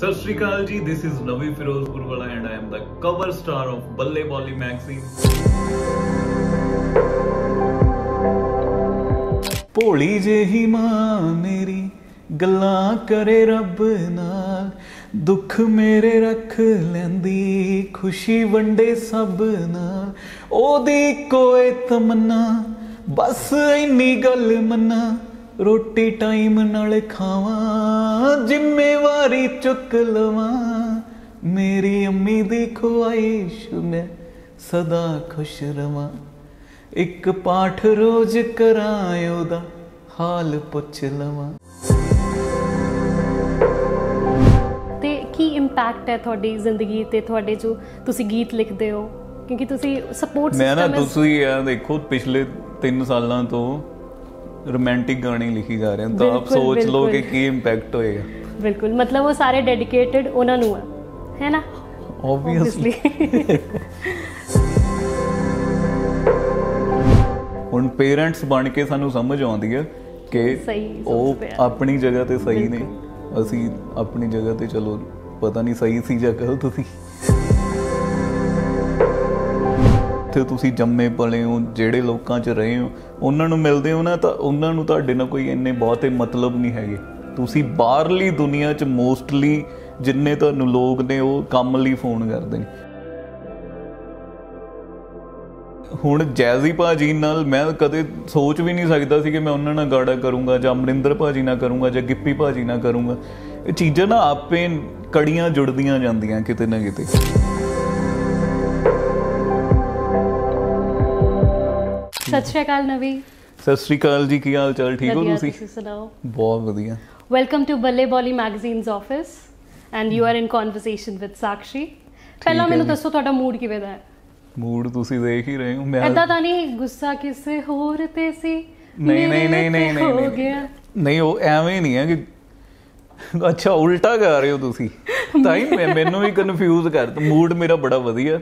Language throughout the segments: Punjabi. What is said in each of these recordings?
ਸਤਿ ਸ਼੍ਰੀ ਅਕਾਲ ਜੀ ਥਿਸ ਇਜ਼ ਨਵੀ ਫਿਰੋਜ਼ਪੁਰ ਵਾਲਾ ਐਂਡ ਆਈ ਐਮ ਦਾ cover star of Balle Boli magazine ਜੇ ਹੀ ਮਾਂ ਮੇਰੀ ਗੱਲਾਂ ਕਰੇ ਰੱਬ ਨਾਲ ਦੁੱਖ ਮੇਰੇ ਰੱਖ ਲੈਂਦੀ ਖੁਸ਼ੀ ਵੰਡੇ ਸਭ ਨਾਲ ਉਹਦੀ ਕੋਈ ਤਮੰਨਾ ਬਸ ਇੰਨੀ ਗੱਲ ਮੰਨਾ ਰੋਟੀ ਟਾਈਮ ਨਾਲ ਖਾਵਾਂ ਜ਼ਿੰਮੇਵਾਰੀ ਚੁੱਕ ਲਵਾਂ ਮੇਰੀ ਅੰਮੀ ਦੀ ਖੁਆਇਸ਼ ਮੈਂ ਸਦਾ ਖੁਸ਼ ਰਵਾਂ ਇੱਕ ਪਾਠ ਰੋਜ਼ ਕਰਾਂ ਉਹਦਾ ਹਾਲ ਪੁੱਛ ਲਵਾਂ ਤੇ ਕੀ ਇੰਪੈਕਟ ਹੈ ਤੁਹਾਡੀ ਜ਼ਿੰਦਗੀ ਤੇ ਤੁਹਾਡੇ ਜੋ ਤੁਸੀਂ ਗੀਤ ਲਿਖਦੇ ਹੋ ਕਿਉਂਕਿ ਤੁਸੀਂ ਸਪੋਰਟ ਸਿਸਟਮ ਮੈਂ ਨਾ ਤੁਸੀਂ ਦੇਖੋ ਪਿਛਲੇ 3 ਸਾਲਾਂ ਤੋਂ ਰੋਮਾਂਟਿਕ ਗਾਣੇ ਲਿਖੀ ਜਾ ਰਹੇ ਹਨ ਤਾਂ ਆਪ ਸੋਚ ਲਓ ਕਿ ਕੀ ਇੰਪੈਕਟ ਹੋਏਗਾ ਬਿਲਕੁਲ ਮਤਲਬ ਉਹ ਸਾਰੇ ਡੈਡੀਕੇਟਿਡ ਉਹਨਾਂ ਨੂੰ ਹੈ ਹੈ ਨਾ ਆਬਵੀਅਸਲੀ ਹੁਣ ਪੇਰੈਂਟਸ ਬਣ ਕੇ ਸਾਨੂੰ ਸਮਝ ਆਉਂਦੀ ਹੈ ਕਿ ਉਹ ਆਪਣੀ ਜਗ੍ਹਾ ਤੇ ਸਹੀ ਨੇ ਅਸੀਂ ਆਪਣੀ ਜਗ੍ਹਾ ਤੇ ਚਲੋ ਪਤਾ ਨਹੀਂ ਸਹੀ ਸੀ ਜਾਂ ਗਲਤ ਸੀ ਤੇ ਤੁਸੀਂ ਜੰਮੇ ਪਲੇ ਹੋ ਜਿਹੜੇ ਲੋਕਾਂ 'ਚ ਰਹੇ ਹੋ ਉਹਨਾਂ ਨੂੰ ਮਿਲਦੇ ਹੋ ਨਾ ਤਾਂ ਉਹਨਾਂ ਨੂੰ ਤੁਹਾਡੇ ਨਾਲ ਕੋਈ ਇੰਨੇ ਬਹੁਤੇ ਮਤਲਬ ਨਹੀਂ ਹੈਗੇ ਤੁਸੀਂ ਬਾਹਰਲੀ ਦੁਨੀਆ 'ਚ ਮੋਸਟਲੀ ਜਿੰਨੇ ਤੁਹਾਨੂੰ ਲੋਕ ਨੇ ਉਹ ਕੰਮ ਲਈ ਫੋਨ ਕਰਦੇ ਨੇ ਹੁਣ ਜੈਜ਼ੀ ਭਾਜੀ ਨਾਲ ਮੈਂ ਕਦੇ ਸੋਚ ਵੀ ਨਹੀਂ ਸਕਦਾ ਸੀ ਕਿ ਮੈਂ ਉਹਨਾਂ ਨਾਲ ਗਾੜਾ ਕਰੂੰਗਾ ਜਾਂ ਅਮਰਿੰਦਰ ਭਾਜੀ ਨਾਲ ਕਰੂੰਗਾ ਜਾਂ ਗਿੱਪੀ ਭਾਜੀ ਨਾਲ ਕਰੂੰਗਾ ਇਹ ਚੀਜ਼ਾਂ ਨਾ ਆਪੇ ਕੜੀਆਂ ਜੁੜਦੀਆਂ ਜਾਂਦੀਆਂ ਕਿਤੇ ਨਾ ਕਿਤੇ ਸਤਿ ਸ਼੍ਰੀ ਅਕਾਲ ਨਵੀ ਸਤਿ ਸ਼੍ਰੀ ਅਕਾਲ ਜੀ ਕੀ ਹਾਲ ਚਾਲ ਠੀਕ ਹੋ ਤੁਸੀਂ ਬਹੁਤ ਵਧੀਆ welcome to Balle Boli magazine's office and you are in conversation with Sakshi ਪਹਿਲਾਂ ਮੈਨੂੰ ਦੱਸੋ ਤੁਹਾਡਾ ਮੂਡ ਕਿਵੇਂ ਦਾ ਹੈ ਮੂਡ ਤੁਸੀਂ ਦੇਖ ਹੀ ਰਹੇ ਹੋ ਮੈਂ ਇਦਾਂ ਤਾਂ ਨਹੀਂ ਗੁੱਸਾ ਕਿਸੇ ਹੋਰ ਤੇ ਸੀ ਨਹੀਂ ਨਹੀਂ ਨਹੀਂ ਨਹੀਂ ਨਹੀਂ ਨਹੀਂ ਉਹ ਐਵੇਂ ਨਹੀਂ ਹੈ ਕਿ ਅੱਛਾ ਉਲਟਾ ਕਰ ਰਹੇ ਹੋ ਤੁਸੀਂ ਤਾਂ ਹੀ ਮੈਨੂੰ ਵੀ ਕਨਫਿਊਜ਼ ਕਰ ਮੂਡ ਮੇਰਾ ਬੜਾ ਵਧੀਆ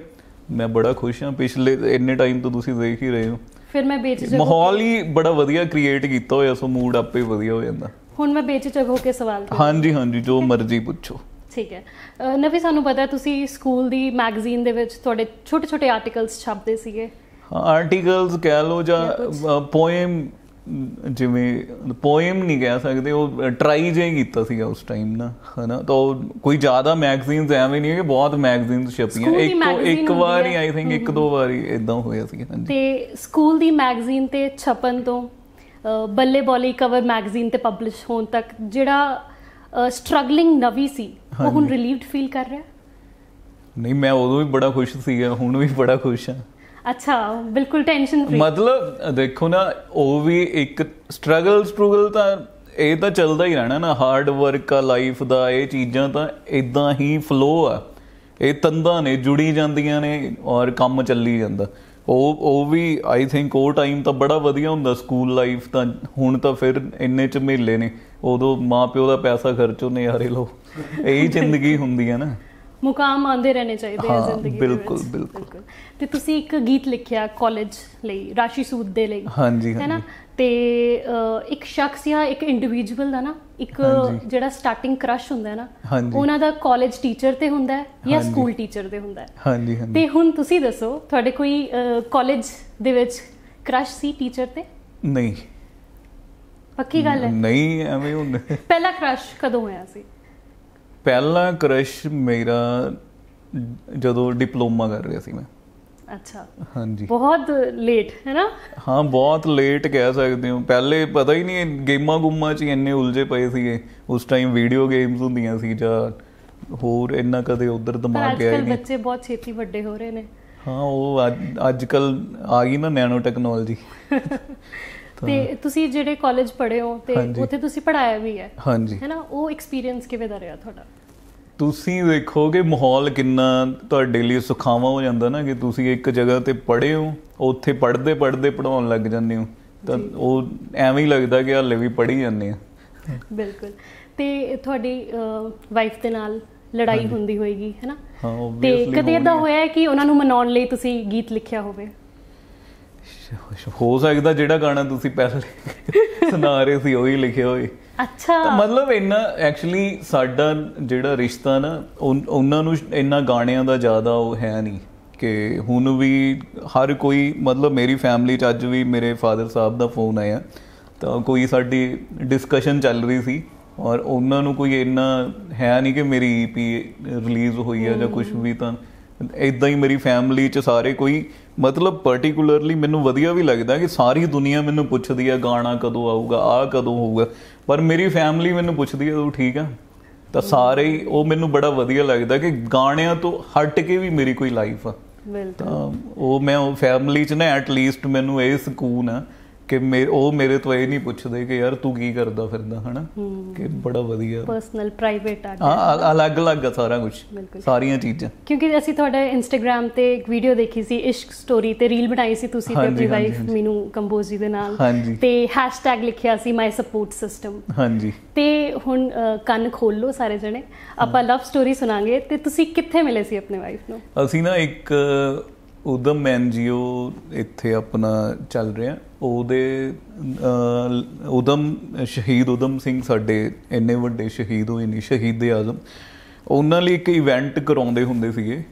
ਮੈਂ ਬੜਾ ਖੁਸ਼ ਹਾਂ ਪਿਛਲੇ ਇੰਨੇ ਟਾਈਮ ਤੋਂ ਤੁਸੀਂ ਦੇਖ ਹੀ ਰਹੇ ਹੋ ਫਿਰ ਮੈਂ ਬੇਚਿਜਕ ਮਾਹੌਲ ਹੀ ਬੜਾ ਵਧੀਆ ਕ੍ਰੀਏਟ ਕੀਤਾ ਹੋਇਆ ਸੋ ਮੂਡ ਆਪੇ ਵਧੀਆ ਹੋ ਜਾਂਦਾ ਹੁਣ ਮੈਂ ਬੇਚਿਜਕ ਹੋ ਕੇ ਸਵਾਲ ਹਾਂਜੀ ਹਾਂਜੀ ਜੋ ਮਰਜ਼ੀ ਪੁੱਛੋ ਠੀਕ ਹੈ ਨਵੀ ਸਾਨੂੰ ਪਤਾ ਤੁਸੀਂ ਸਕੂਲ ਦੀ ਮੈਗਜ਼ੀਨ ਦੇ ਵਿੱਚ ਤੁਹਾਡੇ ਛੋਟੇ ਛੋਟੇ ਆਰਟੀਕਲਸ ਛਾਪਦੇ ਸੀਗੇ ਆਰਟੀਕਲਸ ਕਹਿ ਲਓ ਜਾਂ ਪੋਇਮ ਜਿਵੇਂ ਪੋਇਮ ਨਹੀਂ ਕਹਿ ਸਕਦੇ ਉਹ ਟਰਾਈ ਜੇ ਕੀਤਾ ਸੀਗਾ ਉਸ ਟਾਈਮ ਨਾ ਹਨਾ ਤਾਂ ਕੋਈ ਜ਼ਿਆਦਾ ਮੈਗਜ਼ੀਨਸ ਐਵੇਂ ਨਹੀਂ ਹੈ ਕਿ ਬਹੁਤ ਮੈਗਜ਼ੀਨਸ ਛਪੀਆਂ ਇੱਕ ਇੱਕ ਵਾਰ ਹੀ ਆਈ ਥਿੰਕ ਇੱਕ ਦੋ ਵਾਰ ਹੀ ਇਦਾਂ ਹੋਇਆ ਸੀ ਹਾਂਜੀ ਤੇ ਸਕੂਲ ਦੀ ਮੈਗਜ਼ੀਨ ਤੇ ਛਪਨ ਤੋਂ ਬੱਲੇ ਬੋਲੀ ਕਵਰ ਮੈਗਜ਼ੀਨ ਤੇ ਪਬਲਿਸ਼ ਹੋਣ ਤੱਕ ਜਿਹੜਾ ਸਟਰਗਲਿੰਗ ਨਵੀ ਸੀ ਉਹ ਹੁਣ ਰਿਲੀਵਡ ਫੀਲ ਕਰ ਰਿਹਾ ਨਹੀਂ ਮੈਂ ਉਦੋਂ ਵੀ ਬੜਾ ਖੁਸ਼ ਸੀਗਾ ਹੁਣ ਵੀ ਬੜਾ ਖੁਸ਼ ਹਾਂ ਅੱਛਾ ਬਿਲਕੁਲ ਟੈਨਸ਼ਨ ਫ੍ਰੀ ਮਤਲਬ ਦੇਖੋ ਨਾ ਉਹ ਵੀ ਇੱਕ ਸਟਰਗਲ ਸਟਰਗਲ ਤਾਂ ਇਹ ਤਾਂ ਚੱਲਦਾ ਹੀ ਰਹਿਣਾ ਨਾ ਹਾਰਡ ਵਰਕ ਆ ਲਾਈਫ ਦਾ ਇਹ ਚੀਜ਼ਾਂ ਤਾਂ ਇਦਾਂ ਹੀ ਫਲੋ ਆ ਇਹ ਤੰਦਾਂ ਨੇ ਜੁੜੀ ਜਾਂਦੀਆਂ ਨੇ ਔਰ ਕੰਮ ਚੱਲੀ ਜਾਂਦਾ ਉਹ ਉਹ ਵੀ ਆਈ ਥਿੰਕ ਉਹ ਟਾਈਮ ਤਾਂ ਬੜਾ ਵਧੀਆ ਹੁੰਦਾ ਸਕੂਲ ਲਾਈਫ ਤਾਂ ਹੁਣ ਤਾਂ ਫਿਰ ਇੰਨੇ ਚ ਮੇਲੇ ਨੇ ਉਦੋਂ ਮਾਪਿਓ ਦਾ ਪੈਸਾ ਖਰਚੋ ਨੇ ਯਾਰੇ ਲੋ ਇਹੀ ਜ਼ਿੰਦਗੀ ਹੁੰਦੀ ਹੈ ਨਾ ਮੁਕਾਮ ਆਉਂਦੇ ਰਹਿਣੇ ਚਾਹੀਦੇ ਆ ਜ਼ਿੰਦਗੀ ਦੇ ਵਿੱਚ ਬਿਲਕੁਲ ਬਿਲਕੁਲ ਤੇ ਤੁਸੀਂ ਇੱਕ ਗੀਤ ਲਿਖਿਆ ਕਾਲਜ ਲਈ ਰਾਸ਼ੀ ਸੂਦ ਦੇ ਲਈ ਹਾਂਜੀ ਹੈ ਨਾ ਤੇ ਇੱਕ ਸ਼ਖਸ ਜਾਂ ਇੱਕ ਇੰਡੀਵਿਜੂਅਲ ਦਾ ਨਾ ਇੱਕ ਜਿਹੜਾ ਸਟਾਰਟਿੰਗ ਕ੍ਰਸ਼ ਹੁੰਦਾ ਹੈ ਨਾ ਉਹਨਾਂ ਦਾ ਕਾਲਜ ਟੀਚਰ ਤੇ ਹੁੰਦਾ ਹੈ ਜਾਂ ਸਕੂਲ ਟੀਚਰ ਤੇ ਹੁੰਦਾ ਹੈ ਹਾਂਜੀ ਹਾਂਜੀ ਤੇ ਹੁਣ ਤੁਸੀਂ ਦੱਸੋ ਤੁਹਾਡੇ ਕੋਈ ਕਾਲਜ ਦੇ ਵਿੱਚ ਕ੍ਰਸ਼ ਸੀ ਟੀਚਰ ਤੇ ਨਹੀਂ ਪੱਕੀ ਗੱਲ ਹੈ ਨਹੀਂ ਐਵੇਂ ਹੁੰਦਾ ਪਹਿਲਾ ਕ੍ਰਸ਼ ਕਦੋਂ ਹੋਇਆ ਸੀ ਪਹਿਲਾ ਕ੍ਰਸ਼ ਮੇਰਾ ਜਦੋਂ ਡਿਪਲੋਮਾ ਕਰ ਰਿਹਾ ਸੀ ਮੈਂ ਅੱਛਾ ਹਾਂਜੀ ਬਹੁਤ ਲੇਟ ਹੈ ਨਾ ਹਾਂ ਬਹੁਤ ਲੇਟ ਕਹਿ ਸਕਦੇ ਹਾਂ ਪਹਿਲੇ ਪਤਾ ਹੀ ਨਹੀਂ ਗੇਮਾਂ ਗੁੰਮਾਂ 'ਚ ਇੰਨੇ ਉਲਝੇ ਪਏ ਸੀਗੇ ਉਸ ਟਾਈਮ ਵੀਡੀਓ ਗੇਮਸ ਹੁੰਦੀਆਂ ਸੀ ਜਾਂ ਹੋਰ ਇੰਨਾ ਕਦੇ ਉਧਰ ਦਿਮਾਗ ਗਿਆ ਨਹੀਂ ਅੱਜ ਕੱਲ ਬੱਚੇ ਬਹੁਤ ਛੇਤੀ ਵੱਡੇ ਹੋ ਰਹੇ ਨੇ ਹਾਂ ਉਹ ਅੱਜ ਕੱਲ ਆ ਗਈ ਨਾ ਨੈਨੋ ਟੈਕਨੋਲੋਜੀ ਤੇ ਤੁਸੀਂ ਜਿਹੜੇ ਕਾਲਜ ਪੜ੍ਹੇ ਹੋ ਤੇ ਉੱਥੇ ਤੁਸੀਂ ਪੜਾਇਆ ਵੀ ਹੈ ਹਾਂਜੀ ਹੈਨਾ ਉਹ ਐਕਸਪੀਰੀਅੰਸ ਕਿਵੇਂ ਦਾ ਰਿਹਾ ਤੁਹਾਡਾ ਤੁਸੀਂ ਦੇਖੋਗੇ ਮਾਹੌਲ ਕਿੰਨਾ ਤੁਹਾਡੇ ਲਈ ਸੁਖਾਵਾਂ ਹੋ ਜਾਂਦਾ ਨਾ ਕਿ ਤੁਸੀਂ ਇੱਕ ਜਗ੍ਹਾ ਤੇ ਪੜ੍ਹੇ ਹੋ ਉੱਥੇ ਪੜ੍ਹਦੇ ਪੜ੍ਹਦੇ ਪੜਾਉਣ ਲੱਗ ਜਾਂਦੇ ਹੋ ਤਾਂ ਉਹ ਐਵੇਂ ਹੀ ਲੱਗਦਾ ਕਿ ਹਲੇ ਵੀ ਪੜ੍ਹੀ ਜਾਂਦੇ ਆ ਬਿਲਕੁਲ ਤੇ ਤੁਹਾਡੀ ਵਾਈਫ ਦੇ ਨਾਲ ਲੜਾਈ ਹੁੰਦੀ ਹੋਏਗੀ ਹੈਨਾ ਹਾਂ ਤੇ ਕਦੇ ਇਦਾਂ ਹੋਇਆ ਕਿ ਉਹਨਾਂ ਨੂੰ ਮਨਾਉਣ ਲਈ ਤੁਸੀਂ ਗੀਤ ਲਿਖਿਆ ਹੋਵੇ ਹੋ ਸਕਦਾ ਜਿਹੜਾ ਗਾਣਾ ਤੁਸੀਂ ਪਹਿਲੇ ਸੁਣਾ ਰਹੇ ਸੀ ਉਹੀ ਲਿਖਿਆ ਹੋਈ ਅੱਛਾ ਤਾਂ ਮਤਲਬ ਇੰਨਾ ਐਕਚੁਅਲੀ ਸਾਡਾ ਜਿਹੜਾ ਰਿਸ਼ਤਾ ਨਾ ਉਹਨਾਂ ਨੂੰ ਇੰਨਾ ਗਾਣਿਆਂ ਦਾ ਜ਼ਿਆਦਾ ਉਹ ਹੈ ਨਹੀਂ ਕਿ ਹੁਣ ਵੀ ਹਰ ਕੋਈ ਮਤਲਬ ਮੇਰੀ ਫੈਮਿਲੀ ਚ ਅੱਜ ਵੀ ਮੇਰੇ ਫਾਦਰ ਸਾਹਿਬ ਦਾ ਫੋਨ ਆਇਆ ਤਾਂ ਕੋਈ ਸਾਡੀ ਡਿਸਕਸ਼ਨ ਚੱਲ ਰਹੀ ਸੀ ਔਰ ਉਹਨਾਂ ਨੂੰ ਕੋਈ ਇੰਨਾ ਹੈ ਨਹੀਂ ਕਿ ਮੇਰੀ ਈਪੀ e ਰਿਲੀਜ਼ ਹੋਈ ਹੈ ਜਾਂ ਕੁਝ ਵੀ ਤਾਂ ਇਦਾਂ ਹੀ ਮੇਰੀ ਫੈਮਿਲੀ ਚ ਸਾਰੇ ਕੋਈ ਮਤਲਬ ਪਾਰਟਿਕੂਲਰਲੀ ਮੈਨੂੰ ਵਧੀਆ ਵੀ ਲੱਗਦਾ ਕਿ ਸਾਰੀ ਦੁਨੀਆ ਮੈਨੂੰ ਪੁੱਛਦੀ ਹੈ ਗਾਣਾ ਕਦੋਂ ਆਊਗਾ ਆ ਕਦੋਂ ਹੋਊਗਾ ਪਰ ਮੇਰੀ ਫੈਮਿਲੀ ਮੈਨੂੰ ਪੁੱਛਦੀ ਹੈ ਤੂੰ ਠੀਕ ਆ ਤਾਂ ਸਾਰੇ ਉਹ ਮੈਨੂੰ ਬੜਾ ਵਧੀਆ ਲੱਗਦਾ ਕਿ ਗਾਣਿਆਂ ਤੋਂ ਹਟ ਕੇ ਵੀ ਮੇਰੀ ਕੋਈ ਲਾਈਫ ਆ ਬਿਲਕੁਲ ਉਹ ਮੈਂ ਉਹ ਫੈਮਿਲੀ 'ਚ ਨਾ ਐਟ ਲੀਸਟ ਮੈਨੂੰ ਇਹ ਸਕੂਨ ਆ ਕਿ ਮੇ ਉਹ ਮੇਰੇ ਤੋਂ ਇਹ ਨਹੀਂ ਪੁੱਛਦੇ ਕਿ ਯਾਰ ਤੂੰ ਕੀ ਕਰਦਾ ਫਿਰਦਾ ਹਨਾ ਕਿ ਬੜਾ ਵਧੀਆ ਪਰਸਨਲ ਪ੍ਰਾਈਵੇਟ ਆ ਹਾਂ ਅਲੱਗ-ਅਲੱਗ ਆ ਸਾਰਾ ਕੁਝ ਸਾਰੀਆਂ ਚੀਜ਼ਾਂ ਕਿਉਂਕਿ ਅਸੀਂ ਤੁਹਾਡੇ ਇੰਸਟਾਗ੍ਰam ਤੇ ਇੱਕ ਵੀਡੀਓ ਦੇਖੀ ਸੀ ਇਸ਼ਕ ਸਟੋਰੀ ਤੇ ਰੀਲ ਬਣਾਈ ਸੀ ਤੁਸੀਂ ਤੇ ਆਪਣੀ ਵਾਈਫ ਮੀਨੂ ਕੰਪੋਜ਼ੀ ਦੇ ਨਾਲ ਤੇ ਹੈਸ਼ਟੈਗ ਲਿਖਿਆ ਸੀ ਮਾਈ ਸਪੋਰਟ ਸਿਸਟਮ ਹਾਂਜੀ ਤੇ ਹੁਣ ਕੰਨ ਖੋਲ ਲਓ ਸਾਰੇ ਜਣੇ ਆਪਾਂ ਲਵ ਸਟੋਰੀ ਸੁਣਾਗੇ ਤੇ ਤੁਸੀਂ ਕਿੱਥੇ ਮਿਲੇ ਸੀ ਆਪਣੇ ਵਾਈਫ ਨੂੰ ਅਸੀਂ ਨਾ ਇੱਕ ਉਦਮ ਐਨਜੀਓ ਇੱਥੇ ਆਪਣਾ ਚੱਲ ਰਿਹਾ ਉਹਦੇ ਉਦਮ ਸ਼ਹੀਦ ਉਦਮ ਸਿੰਘ ਸਾਡੇ ਇੰਨੇ ਵੱਡੇ ਸ਼ਹੀਦ ਹੋਏ ਨੇ ਸ਼ਹੀਦ ਦੇ ਆਜ਼ਮ ਉਹਨਾਂ ਲਈ ਇੱਕ ਇਵੈਂਟ ਕਰਾਉਂਦੇ ਹੁੰਦੇ ਸੀਗੇ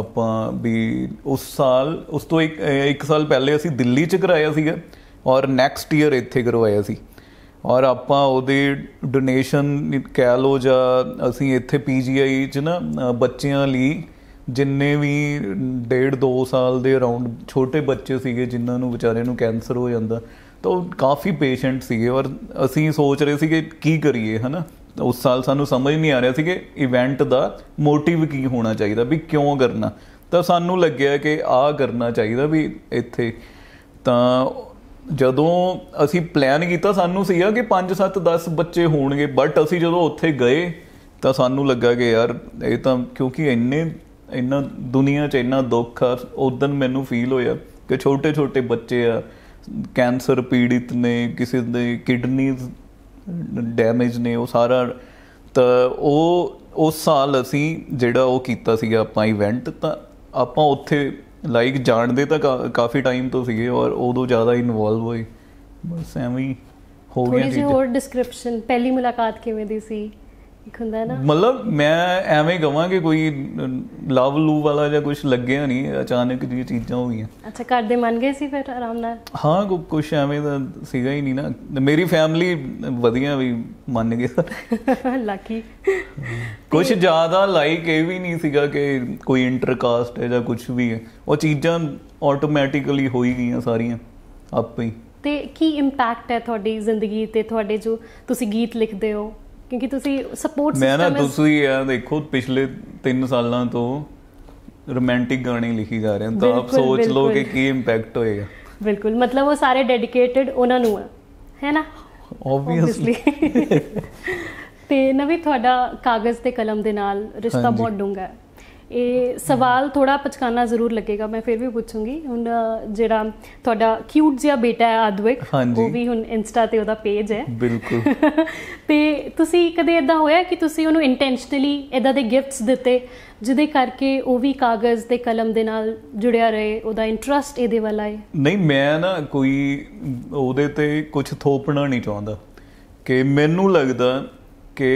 ਆਪਾਂ ਵੀ ਉਸ ਸਾਲ ਉਸ ਤੋਂ ਇੱਕ ਇੱਕ ਸਾਲ ਪਹਿਲੇ ਅਸੀਂ ਦਿੱਲੀ 'ਚ ਕਰਾਇਆ ਸੀਗਾ ਔਰ ਨੈਕਸਟ ਈਅਰ ਇੱਥੇ ਕਰਵਾਇਆ ਸੀ ਔਰ ਆਪਾਂ ਉਹਦੇ ਡੋਨੇਸ਼ਨ ਕਹਿ ਲੋ ਜਾਂ ਅਸੀਂ ਇੱਥੇ ਪੀਜੀਆਈ 'ਚ ਨਾ ਬੱਚਿਆਂ ਲਈ ਜਿੰਨੇ ਵੀ ਡੇਢ 2 ਸਾਲ ਦੇ ਅਰਾਊਂਡ ਛੋਟੇ ਬੱਚੇ ਸੀਗੇ ਜਿਨ੍ਹਾਂ ਨੂੰ ਵਿਚਾਰੇ ਨੂੰ ਕੈਂਸਰ ਹੋ ਜਾਂਦਾ ਤਾਂ ਕਾਫੀ ਪੇਸ਼ੈਂਟ ਸੀਗੇ ਔਰ ਅਸੀਂ ਸੋਚ ਰਹੇ ਸੀਗੇ ਕੀ ਕਰੀਏ ਹਨਾ ਉਸ ਸਾਲ ਸਾਨੂੰ ਸਮਝ ਨਹੀਂ ਆ ਰਿਹਾ ਸੀ ਕਿ ਇਵੈਂਟ ਦਾ ਮੋਟਿਵ ਕੀ ਹੋਣਾ ਚਾਹੀਦਾ ਵੀ ਕਿਉਂ ਕਰਨਾ ਤਾਂ ਸਾਨੂੰ ਲੱਗਿਆ ਕਿ ਆ ਕਰਨਾ ਚਾਹੀਦਾ ਵੀ ਇੱਥੇ ਤਾਂ ਜਦੋਂ ਅਸੀਂ ਪਲਾਨ ਕੀਤਾ ਸਾਨੂੰ ਸੀਗਾ ਕਿ 5 7 10 ਬੱਚੇ ਹੋਣਗੇ ਬਟ ਅਸੀਂ ਜਦੋਂ ਉੱਥੇ ਗਏ ਤਾਂ ਸਾਨੂੰ ਲੱਗਾ ਕਿ ਯਾਰ ਇਹ ਤਾਂ ਕਿਉਂਕਿ ਇੰਨੇ ਇੰਨਾ ਦੁਨੀਆ 'ਚ ਇੰਨਾ ਦੁੱਖ ਆ ਉਦੋਂ ਮੈਨੂੰ ਫੀਲ ਹੋਇਆ ਕਿ ਛੋਟੇ ਛੋਟੇ ਬੱਚੇ ਆ ਕੈਂਸਰ ਪੀੜਿਤ ਨੇ ਕਿਸੇ ਦੇ ਕਿਡਨੀਜ਼ ਡੈਮੇਜ ਨੇ ਉਹ ਸਾਰਾ ਤਾਂ ਉਹ ਉਸ ਸਾਲ ਅਸੀਂ ਜਿਹੜਾ ਉਹ ਕੀਤਾ ਸੀਗਾ ਆਪਾਂ ਇਵੈਂਟ ਤਾਂ ਆਪਾਂ ਉੱਥੇ ਲਾਈਕ ਜਾਣਦੇ ਤਾਂ ਕਾਫੀ ਟਾਈਮ ਤੋਂ ਸੀਗੇ ਔਰ ਉਦੋਂ ਜ਼ਿਆਦਾ ਇਨਵੋਲਵ ਹੋਏ ਬਸ ਐਵੇਂ ਹੋ ਗਿਆ ਜੀ ਹੋਰ ਡਿਸਕ੍ਰਿਪਸ਼ਨ ਪਹਿਲੀ ਮੁਲਾਕਾਤ ਕਿਵੇਂ ਦੀ ਸੀ ਇੱਕ ਹੁੰਦਾ ਨਾ ਮਤਲਬ ਮੈਂ ਐਵੇਂ ਕਹਾਂ ਕਿ ਕੋਈ ਲਵ ਲੂ ਵਾਲਾ ਜਾਂ ਕੁਝ ਲੱਗਿਆ ਨਹੀਂ ਅਚਾਨਕ ਜੀ ਚੀਜ਼ਾਂ ਹੋ ਗਈਆਂ ਅੱਛਾ ਘਰ ਦੇ ਮੰਨ ਗਏ ਸੀ ਫਿਰ ਆਰਾਮ ਨਾਲ ਹਾਂ ਕੁਝ ਐਵੇਂ ਦਾ ਸੀਗਾ ਹੀ ਨਹੀਂ ਨਾ ਮੇਰੀ ਫੈਮਿਲੀ ਵਧੀਆ ਵੀ ਮੰਨ ਗਏ ਲੱਕੀ ਕੁਝ ਜ਼ਿਆਦਾ ਲਾਈਕ ਇਹ ਵੀ ਨਹੀਂ ਸੀਗਾ ਕਿ ਕੋਈ ਇੰਟਰ ਕਾਸਟ ਹੈ ਜਾਂ ਕੁਝ ਵੀ ਹੈ ਉਹ ਚੀਜ਼ਾਂ ਆਟੋਮੈਟਿਕਲੀ ਹੋ ਹੀ ਗਈਆਂ ਸਾਰੀਆਂ ਆਪੇ ਹੀ ਤੇ ਕੀ ਇੰਪੈਕਟ ਹੈ ਤੁਹਾਡੀ ਜ਼ਿੰਦਗੀ ਤੇ ਤੁਹਾਡੇ ਜੋ ਤੁਸੀਂ ਗੀਤ ਲਿਖਦੇ ਹੋ ਕਿਉਂਕਿ ਤੁਸੀਂ ਸਪੋਰਟ ਸਿਸਟਮ ਮੈਂ ਨਾ ਤੁਸੀਂ ਆ ਦੇਖੋ ਪਿਛਲੇ 3 ਸਾਲਾਂ ਤੋਂ ਰੋਮਾਂਟਿਕ ਗਾਣੇ ਲਿਖੀ ਜਾ ਰਹੇ ਹਨ ਤਾਂ ਆਪ ਸੋਚ ਲਓ ਕਿ ਕੀ ਇੰਪੈਕਟ ਹੋਏਗਾ ਬਿਲਕੁਲ ਮਤਲਬ ਉਹ ਸਾਰੇ ਡੈਡੀਕੇਟਿਡ ਉਹਨਾਂ ਨੂੰ ਹੈ ਹੈ ਨਾ ਆਬਵੀਅਸਲੀ ਤੇ ਨਵੀਂ ਤੁਹਾਡਾ ਕਾਗਜ਼ ਤੇ ਕਲਮ ਦੇ ਨਾਲ ਰਿਸ਼ਤਾ ਬਹੁਤ ਡੂੰਗਾ ਹੈ ਇਹ ਸਵਾਲ ਥੋੜਾ ਪਚਕਾਨਾ ਜ਼ਰੂਰ ਲੱਗੇਗਾ ਮੈਂ ਫਿਰ ਵੀ ਪੁੱਛੂੰਗੀ ਹੁਣ ਜਿਹੜਾ ਤੁਹਾਡਾ ਕਿਊਟ ਜਿਹਾ ਬੇਟਾ ਹੈ ਆਦਵਿਕ ਉਹ ਵੀ ਹੁਣ ਇੰਸਟਾ ਤੇ ਉਹਦਾ ਪੇਜ ਹੈ ਬਿਲਕੁਲ ਤੇ ਤੁਸੀਂ ਕਦੇ ਇਦਾਂ ਹੋਇਆ ਕਿ ਤੁਸੀਂ ਉਹਨੂੰ ਇੰਟੈਂਸ਼ਨਲੀ ਇਦਾਂ ਦੇ ਗਿਫਟਸ ਦਿੱਤੇ ਜਿਹਦੇ ਕਰਕੇ ਉਹ ਵੀ ਕਾਗਜ਼ ਤੇ ਕਲਮ ਦੇ ਨਾਲ ਜੁੜਿਆ ਰਹੇ ਉਹਦਾ ਇੰਟਰਸਟ ਇਹਦੇ ਵੱਲ ਆਏ ਨਹੀਂ ਮੈਂ ਨਾ ਕੋਈ ਉਹਦੇ ਤੇ ਕੁਝ ਥੋਪਣਾ ਨਹੀਂ ਚਾਹੁੰਦਾ ਕਿ ਮੈਨੂੰ ਲੱਗਦਾ ਕਿ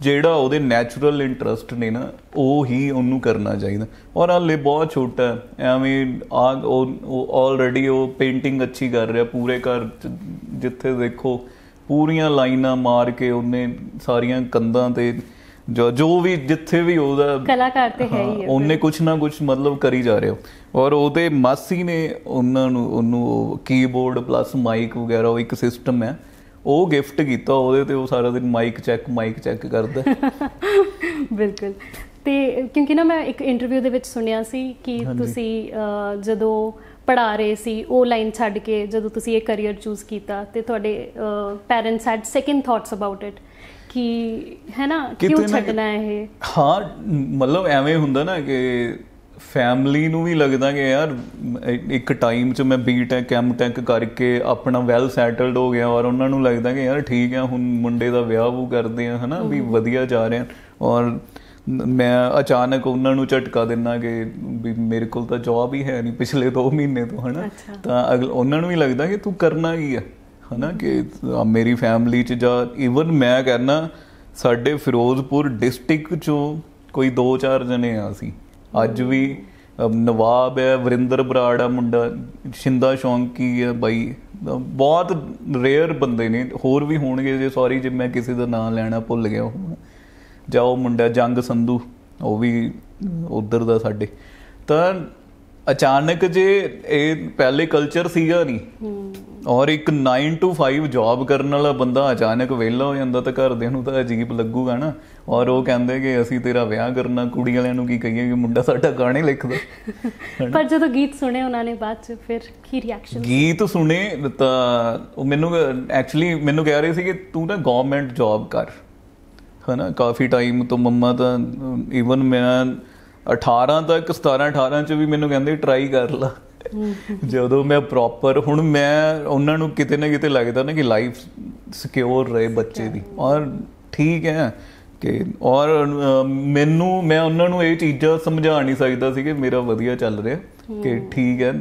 ਜਿਹੜਾ ਉਹਦੇ ਨੈਚੁਰਲ ਇੰਟਰਸਟ ਨੇ ਨਾ ਉਹ ਹੀ ਉਹਨੂੰ ਕਰਨਾ ਚਾਹੀਦਾ ਔਰ ਹਾਲੇ ਬਹੁਤ ਛੋਟਾ ਐਵੇਂ ਆ ਉਹ ਆਲਰੇਡੀ ਉਹ ਪੇਂਟਿੰਗ ਅੱਛੀ ਕਰ ਰਿਹਾ ਪੂਰੇ ਘਰ ਜਿੱਥੇ ਦੇਖੋ ਪੂਰੀਆਂ ਲਾਈਨਾਂ ਮਾਰ ਕੇ ਉਹਨੇ ਸਾਰੀਆਂ ਕੰਧਾਂ ਤੇ ਜੋ ਜੋ ਵੀ ਜਿੱਥੇ ਵੀ ਉਹਦਾ ਕਲਾਕਾਰ ਤੇ ਹੈ ਹੀ ਉਹਨੇ ਕੁਝ ਨਾ ਕੁਝ ਮਤਲਬ ਕਰੀ ਜਾ ਰਿਹਾ ਔਰ ਉਹਦੇ ਮਾਸੀ ਨੇ ਉਹਨਾਂ ਨੂੰ ਉਹਨੂੰ ਕੀਬੋਰਡ ਪਲੱਸ ਮਾਈਕ ਵਗੈਰਾ ਉਹ ਇੱਕ ਸਿਸਟਮ ਹੈ ਉਹ ਗਿਫਟ ਕੀਤਾ ਉਹਦੇ ਤੇ ਉਹ ਸਾਰਾ ਦਿਨ ਮਾਈਕ ਚੈੱਕ ਮਾਈਕ ਚੈੱਕ ਕਰਦਾ ਬਿਲਕੁਲ ਤੇ ਕਿਉਂਕਿ ਨਾ ਮੈਂ ਇੱਕ ਇੰਟਰਵਿਊ ਦੇ ਵਿੱਚ ਸੁਣਿਆ ਸੀ ਕਿ ਤੁਸੀਂ ਜਦੋਂ ਪੜਾ ਰਹੇ ਸੀ ਉਹ ਲਾਈਨ ਛੱਡ ਕੇ ਜਦੋਂ ਤੁਸੀਂ ਇਹ ਕੈਰੀਅਰ ਚੂਜ਼ ਕੀਤਾ ਤੇ ਤੁਹਾਡੇ parents had second thoughts about it ਕਿ ਹੈ ਨਾ ਕਿਉਂ ਛੱਡਣਾ ਹੈ ਇਹ ਹਾਂ ਮਤਲਬ ਐਵੇਂ ਹੁੰਦਾ ਨਾ ਕਿ ਫੈਮਲੀ ਨੂੰ ਵੀ ਲੱਗਦਾ ਕਿ ਯਾਰ ਇੱਕ ਟਾਈਮ 'ਚ ਮੈਂ ਬੀਟੈਕ ਟੈਂਕ ਕਰਕੇ ਆਪਣਾ ਵੈਲ ਸੈਟਲਡ ਹੋ ਗਿਆ ਔਰ ਉਹਨਾਂ ਨੂੰ ਲੱਗਦਾ ਕਿ ਯਾਰ ਠੀਕ ਆ ਹੁਣ ਮੁੰਡੇ ਦਾ ਵਿਆਹ ਉਹ ਕਰਦੇ ਆ ਹਨਾ ਵੀ ਵਧੀਆ ਜਾ ਰਹੇ ਔਰ ਮੈਂ ਅਚਾਨਕ ਉਹਨਾਂ ਨੂੰ ਝਟਕਾ ਦਿੰਨਾ ਕਿ ਮੇਰੇ ਕੋਲ ਤਾਂ ਜੌਬ ਹੀ ਹੈ ਨਹੀਂ ਪਿਛਲੇ 2 ਮਹੀਨੇ ਤੋਂ ਹਨਾ ਤਾਂ ਉਹਨਾਂ ਨੂੰ ਵੀ ਲੱਗਦਾ ਕਿ ਤੂੰ ਕਰਨਾ ਕੀ ਆ ਹਨਾ ਕਿ ਮੇਰੀ ਫੈਮਿਲੀ 'ਚ ਜਾਂ ਇਵਨ ਮੈਂ ਕਰਨਾ ਸਾਡੇ ਫਿਰੋਜ਼ਪੁਰ ਡਿਸਟ੍ਰਿਕਟ 'ਚੋਂ ਕੋਈ 2-4 ਜਣੇ ਆ ਸੀ ਅੱਜ ਵੀ ਨਵਾਬ ਹੈ ਵਰਿੰਦਰ ਬਰਾੜ ਆ ਮੁੰਡਾ ਸ਼ਿੰਦਾ ਸ਼ੌਂਕੀ ਹੈ ਬਾਈ ਬਹੁਤ ਰੇਅਰ ਬੰਦੇ ਨੇ ਹੋਰ ਵੀ ਹੋਣਗੇ ਜੇ ਸੌਰੀ ਜੇ ਮੈਂ ਕਿਸੇ ਦਾ ਨਾਮ ਲੈਣਾ ਭੁੱਲ ਗਿਆ ਹੁਣ ਜਾ ਉਹ ਮੁੰਡਾ ਜੰਗ ਸੰਧੂ ਉਹ ਵੀ ਉਧਰ ਦਾ ਸਾਡੇ ਤਾਂ ਅਚਾਨਕ ਜੇ ਇਹ ਪਹਿਲੇ ਕਲਚਰ ਸੀਗਾ ਨਹੀਂ ਔਰ ਇੱਕ 9 to 5 ਜੌਬ ਕਰਨ ਵਾਲਾ ਬੰਦਾ ਅਚਾਨਕ ਵਿਹਲਾ ਹੋ ਜਾਂਦਾ ਤਾਂ ਘਰਦਿਆਂ ਨੂੰ ਤਾਂ ਅਜੀਬ ਲੱਗੂਗਾ ਨਾ ਔਰ ਉਹ ਕਹਿੰਦੇ ਕਿ ਅਸੀਂ ਤੇਰਾ ਵਿਆਹ ਕਰਨਾ ਕੁੜੀ ਵਾਲਿਆਂ ਨੂੰ ਕੀ ਕਹੀਏ ਕਿ ਮੁੰਡਾ ਸਾਡਾ ਗਾਣੇ ਲਿਖਦਾ ਪਰ ਜਦੋਂ ਗੀਤ ਸੁਣੇ ਉਹਨਾਂ ਨੇ ਬਾਅਦ ਚ ਫਿਰ ਕੀ ਰਿਐਕਸ਼ਨ ਗੀਤ ਸੁਣੇ ਤਾਂ ਉਹ ਮੈਨੂੰ ਐਕਚੁਅਲੀ ਮੈਨੂੰ ਕਹਿ ਰਹੇ ਸੀ ਕਿ ਤੂੰ ਨਾ ਗਵਰਨਮੈਂਟ ਜੌਬ ਕਰ ਹਨਾ ਕਾਫੀ ਟਾਈਮ ਤੋਂ ਮੰਮਾ ਤਾਂ ਇਵਨ ਮੈਂ 18 ਤੱਕ 17 18 ਚ ਵੀ ਮੈਨੂੰ ਕਹਿੰਦੇ ਟਰਾਈ ਕਰ ਲਾ ਜਦੋਂ ਮੈਂ ਪ੍ਰੋਪਰ ਹੁਣ ਮੈਂ ਉਹਨਾਂ ਨੂੰ ਕਿਤੇ ਨਾ ਕਿਤੇ ਲੱਗਦਾ ਨਾ ਕਿ ਲਾਈਫ ਸਿਕਿਉਰ ਰਹੇ ਬੱਚੇ ਦੀ ਔਰ ਠੀਕ ਹੈ ਕਿ ਔਰ ਮੈਨੂੰ ਮੈਂ ਉਹਨਾਂ ਨੂੰ ਇਹ ਚੀਜ਼ਾਂ ਸਮਝਾ ਨਹੀਂ ਸਕਦਾ ਸੀ ਕਿ ਮੇਰਾ ਵਧੀਆ ਚੱਲ ਰਿਹਾ ਕਿ ਠੀਕ ਹੈ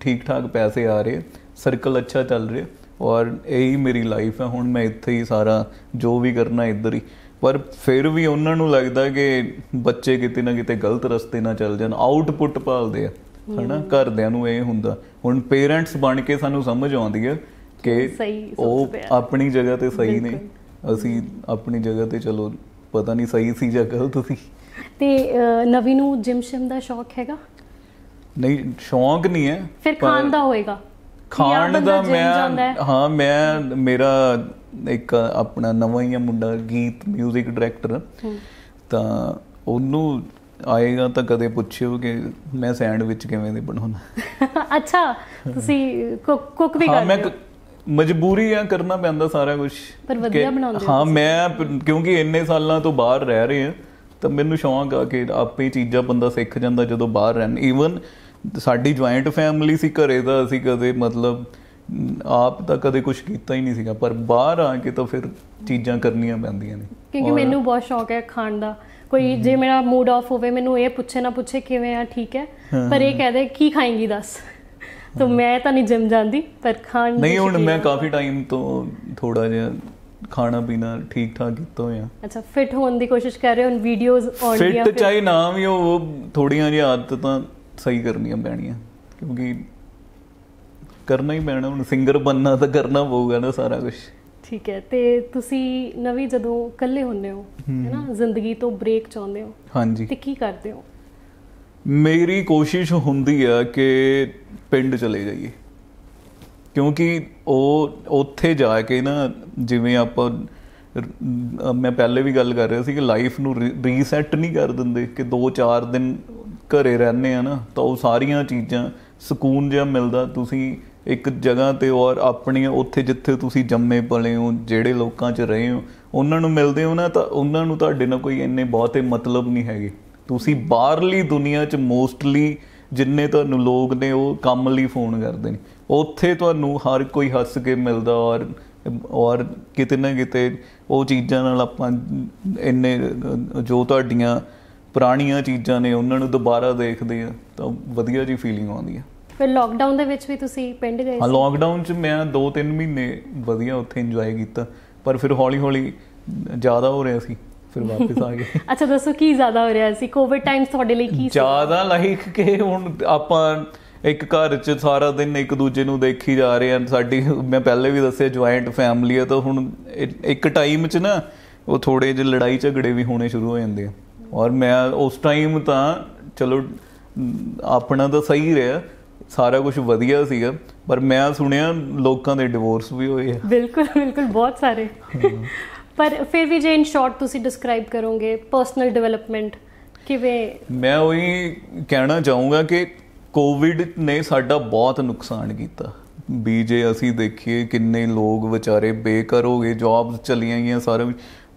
ਠੀਕ ਠਾਕ ਪੈਸੇ ਆ ਰਹੇ ਸਰਕਲ ਅੱਛਾ ਚੱਲ ਰਿਹਾ ਔਰ ਇਹੀ ਮੇਰੀ ਲਾਈਫ ਹੈ ਹੁਣ ਮੈਂ ਇੱਥੇ ਹੀ ਸਾਰਾ ਜੋ ਵੀ ਕਰਨਾ ਇੱਧਰ ਹੀ ਪਰ ਫਿਰ ਵੀ ਉਹਨਾਂ ਨੂੰ ਲੱਗਦਾ ਕਿ ਬੱਚੇ ਕਿਤੇ ਨਾ ਕਿਤੇ ਗਲਤ ਰਸਤੇ ਨਾਲ ਚੱਲ ਜਾਣ ਆਊਟਪੁੱਟ ਪਾਲਦੇ ਆ ਹਨਾ ਘਰਦਿਆਂ ਨੂੰ ਇਹ ਹੁੰਦਾ ਹੁਣ ਪੇਰੈਂਟਸ ਬਣ ਕੇ ਸਾਨੂੰ ਸਮਝ ਆਉਂਦੀ ਹੈ ਕਿ ਉਹ ਆਪਣੀ ਜਗ੍ਹਾ ਤੇ ਸਹੀ ਨੇ ਅਸੀਂ ਆਪਣੀ ਜਗ੍ਹਾ ਤੇ ਚਲੋ ਪਤਾ ਨਹੀਂ ਸਹੀ ਸੀ ਜਾਂ ਗਲਤ ਸੀ ਤੇ ਨਵੀ ਨੂੰ ਜਿਮ ਸ਼ਿਮ ਦਾ ਸ਼ੌਕ ਹੈਗਾ ਨਹੀਂ ਸ਼ੌਂਕ ਨਹੀਂ ਹੈ ਫਿਰ ਖਾਣ ਦਾ ਹੋਏਗਾ ਖਾਣ ਦਾ ਮੈਂ ਹਾਂ ਮੈਂ ਮੇਰਾ ਇੱਕ ਆਪਣਾ ਨਵਾਂ ਹੀ ਮੁੰਡਾ ਗੀਤ 뮤직 ਡਾਇਰੈਕਟਰ ਤਾਂ ਉਹਨੂੰ ਆਏਗਾ ਤਾਂ ਕਦੇ ਪੁੱਛਿਓ ਕਿ ਮੈਂ ਸੈਂਡਵਿਚ ਕਿਵੇਂ ਦੇ ਬਣਾਉਣਾ ਅੱਛਾ ਤੁਸੀਂ ਕੁੱਕ ਵੀ ਕਰਦੇ ਮੈਂ ਮਜਬੂਰੀ ਆ ਕਰਨਾ ਪੈਂਦਾ ਸਾਰਾ ਕੁਝ ਪਰ ਵਧੀਆ ਬਣਾਉਂਦੇ ਹਾਂ ਮੈਂ ਕਿਉਂਕਿ ਇੰਨੇ ਸਾਲਾਂ ਤੋਂ ਬਾਹਰ ਰਹਿ ਰਹੇ ਹਾਂ ਤਾਂ ਮੈਨੂੰ ਸ਼ੌਂਕ ਆ ਕਿ ਆਪੇ ਚੀਜ਼ਾਂ ਬੰਦਾ ਸਿੱਖ ਜਾਂਦਾ ਜਦੋਂ ਬਾਹਰ ਰਹਿਣ ਈਵਨ ਸਾਡੀ ਜੁਆਇੰਟ ਫੈਮਿਲੀ ਸੀ ਘਰੇ ਦਾ ਅਸੀਂ ਕਦੇ ਮਤਲਬ ਆਪ ਤਾਂ ਕਦੇ ਕੁਝ ਕੀਤਾ ਹੀ ਨਹੀਂ ਸੀਗਾ ਪਰ ਬਾਹਰ ਆ ਕੇ ਤਾਂ ਫਿਰ ਚੀਜ਼ਾਂ ਕਰਨੀਆਂ ਪੈਂਦੀਆਂ ਨੇ ਕਿਉਂਕਿ ਮੈਨੂੰ ਬਹੁਤ ਸ਼ੌਂਕ ਹੈ ਖਾਣ ਦਾ ਕੋਈ ਜੇ ਮੇਰਾ ਮੂਡ ਆਫ ਹੋਵੇ ਮੈਨੂੰ ਇਹ ਪੁੱਛੇ ਨਾ ਪੁੱਛੇ ਕਿਵੇਂ ਆ ਠੀਕ ਹੈ ਪਰ ਇਹ ਕਹਦੇ ਕੀ ਖਾਏਂਗੀ ਦੱਸ ਤਾਂ ਮੈਂ ਤਾਂ ਨਹੀਂ ਜਿਮ ਜਾਂਦੀ ਪਰ ਖਾਣ ਨਹੀਂ ਹੁਣ ਮੈਂ ਕਾਫੀ ਟਾਈਮ ਤੋਂ ਥੋੜਾ ਜਿਹਾ ਖਾਣਾ ਪੀਣਾ ਠੀਕ ਠਾਕ ਕੀਤਾ ਹੋਇਆ ਅੱਛਾ ਫਿਟ ਹੋਣ ਦੀ ਕੋਸ਼ਿਸ਼ ਕਰ ਰਹੇ ਹੋ ਵੀਡੀਓਜ਼ ਔਰ ਫਿਟ ਚਾਹੀ ਨਾ ਵੀ ਉਹ ਥੋੜੀਆਂ ਜਿਹੀਆਂ ਆਦਤਾਂ ਸਹੀ ਕਰਨੀਆਂ ਪੈਣੀਆਂ ਕਿਉਂਕਿ ਕਰਨਾ ਹੀ ਪੈਣਾ ਹੁਣ ਸਿੰਗਰ ਬੰਨਾ ਤਾਂ ਕਰਨਾ ਪਊਗਾ ਨਾ ਸਾਰਾ ਕੁਝ ਠੀਕ ਹੈ ਤੇ ਤੁਸੀਂ ਨਵੀਂ ਜਦੋਂ ਇਕੱਲੇ ਹੁੰਨੇ ਹੋ ਹੈਨਾ ਜ਼ਿੰਦਗੀ ਤੋਂ ਬ੍ਰੇਕ ਚਾਹੁੰਦੇ ਹੋ ਹਾਂਜੀ ਤੇ ਕੀ ਕਰਦੇ ਹੋ ਮੇਰੀ ਕੋਸ਼ਿਸ਼ ਹੁੰਦੀ ਆ ਕਿ ਪਿੰਡ ਚਲੇ ਜਾਈਏ ਕਿਉਂਕਿ ਉਹ ਉੱਥੇ ਜਾ ਕੇ ਨਾ ਜਿਵੇਂ ਆਪਾਂ ਮੈਂ ਪਹਿਲੇ ਵੀ ਗੱਲ ਕਰ ਰਿਹਾ ਸੀ ਕਿ ਲਾਈਫ ਨੂੰ ਰੀਸੈਟ ਨਹੀਂ ਕਰ ਦਿੰਦੇ ਕਿ 2-4 ਦਿਨ ਘਰੇ ਰਹਿੰਨੇ ਆ ਨਾ ਤਾਂ ਉਹ ਸਾਰੀਆਂ ਚੀਜ਼ਾਂ ਸਕੂਨ ਜਿਹਾ ਮਿਲਦਾ ਤੁਸੀਂ ਇੱਕ ਜਗ੍ਹਾ ਤੇ ਔਰ ਆਪਣੀ ਉੱਥੇ ਜਿੱਥੇ ਤੁਸੀਂ ਜੰਮੇ ਪਲੇ ਹੋ ਜਿਹੜੇ ਲੋਕਾਂ 'ਚ ਰਹੇ ਹੋ ਉਹਨਾਂ ਨੂੰ ਮਿਲਦੇ ਹੋ ਨਾ ਤਾਂ ਉਹਨਾਂ ਨੂੰ ਤੁਹਾਡੇ ਨਾਲ ਕੋਈ ਇੰਨੇ ਬਹੁਤੇ ਮਤਲਬ ਨਹੀਂ ਹੈਗੇ ਤੁਸੀਂ ਬਾਹਰਲੀ ਦੁਨੀਆ 'ਚ ਮੋਸਟਲੀ ਜਿੰਨੇ ਤੁਹਾਨੂੰ ਲੋਕ ਨੇ ਉਹ ਕੰਮ ਲਈ ਫੋਨ ਕਰਦੇ ਨੇ ਉੱਥੇ ਤੁਹਾਨੂੰ ਹਰ ਕੋਈ ਹੱਸ ਕੇ ਮਿਲਦਾ ਔਰ ਔਰ ਕਿਤੇ ਨਾ ਕਿਤੇ ਉਹ ਚੀਜ਼ਾਂ ਨਾਲ ਆਪਾਂ ਇੰਨੇ ਜੋ ਤੁਹਾਡੀਆਂ ਪੁਰਾਣੀਆਂ ਚੀਜ਼ਾਂ ਨੇ ਉਹਨਾਂ ਨੂੰ ਦੁਬਾਰਾ ਦੇਖਦੇ ਆ ਤਾਂ ਵਧੀਆ ਜੀ ਫੀਲਿੰਗ ਆਉਂਦੀ ਆ ਫਿਰ ਲਾਕਡਾਊਨ ਦੇ ਵਿੱਚ ਵੀ ਤੁਸੀਂ ਪਿੰਡ ਗਏ ਸੀ ਹਾਂ ਲਾਕਡਾਊਨ 'ਚ ਮੈਂ 2-3 ਮਹੀਨੇ ਵਧੀਆ ਉੱਥੇ ਇੰਜੋਏ ਕੀਤਾ ਪਰ ਫਿਰ ਹੌਲੀ-ਹੌਲੀ ਜ਼ਿਆਦਾ ਹੋ ਰਿਹਾ ਸੀ ਫਿਰ ਵਾਪਸ ਆ ਗਏ ਅੱਛਾ ਦੱਸੋ ਕੀ ਜ਼ਿਆਦਾ ਹੋ ਰਿਹਾ ਸੀ ਕੋਵਿਡ ਟਾਈਮ ਤੁਹਾਡੇ ਲਈ ਕੀ ਜ਼ਿਆਦਾ ਲਾਈਕ ਕਿ ਹੁਣ ਆਪਾਂ ਇੱਕ ਘਰ 'ਚ ਸਾਰਾ ਦਿਨ ਇੱਕ ਦੂਜੇ ਨੂੰ ਦੇਖੀ ਜਾ ਰਹੇ ਹਨ ਸਾਡੀ ਮੈਂ ਪਹਿਲੇ ਵੀ ਦੱਸਿਆ ਜੁਆਇੰਟ ਫੈਮਿਲੀ ਹੈ ਤਾਂ ਹੁਣ ਇੱਕ ਟਾਈਮ 'ਚ ਨਾ ਉਹ ਥੋੜੇ ਜਿਹੇ ਲੜਾਈ ਝਗੜੇ ਵੀ ਹੋਣੇ ਸ਼ੁਰੂ ਹੋ ਜਾਂਦੇ ਆ ਔਰ ਮੈਂ ਉਸ ਟਾਈਮ ਤਾਂ ਚਲੋ ਆਪਣਾ ਤਾਂ ਸਹੀ ਰਿਹਾ ਸਾਰਾ ਕੁਝ ਵਧੀਆ ਸੀਗਾ ਪਰ ਮੈਂ ਸੁਣਿਆ ਲੋਕਾਂ ਦੇ ਡਿਵੋਰਸ ਵੀ ਹੋਏ ਆ ਬਿਲਕੁਲ ਬਿਲਕੁਲ ਬਹੁਤ ਸਾਰੇ ਪਰ ਫਿਰ ਵੀ ਜੇ ਇਨ ਸ਼ਾਰਟ ਤੁਸੀਂ ਡਿਸਕ੍ਰਾਈਬ ਕਰੋਗੇ ਪਰਸਨਲ ਡਿਵੈਲਪਮੈਂਟ ਕਿਵੇਂ ਮੈਂ ਉਹੀ ਕਹਿਣਾ ਚਾਹੂੰਗਾ ਕਿ ਕੋਵਿਡ ਨੇ ਸਾਡਾ ਬਹੁਤ ਨੁਕਸਾਨ ਕੀਤਾ ਬੀਜੇ ਜੇ ਅਸੀਂ ਦੇਖੀਏ ਕਿੰਨੇ ਲੋਕ ਵਿਚਾਰੇ ਬੇਕਾਰ ਹੋ ਗਏ ਜੌਬਸ ਚਲੀਆਂ ਗਈਆਂ ਸਾਰੇ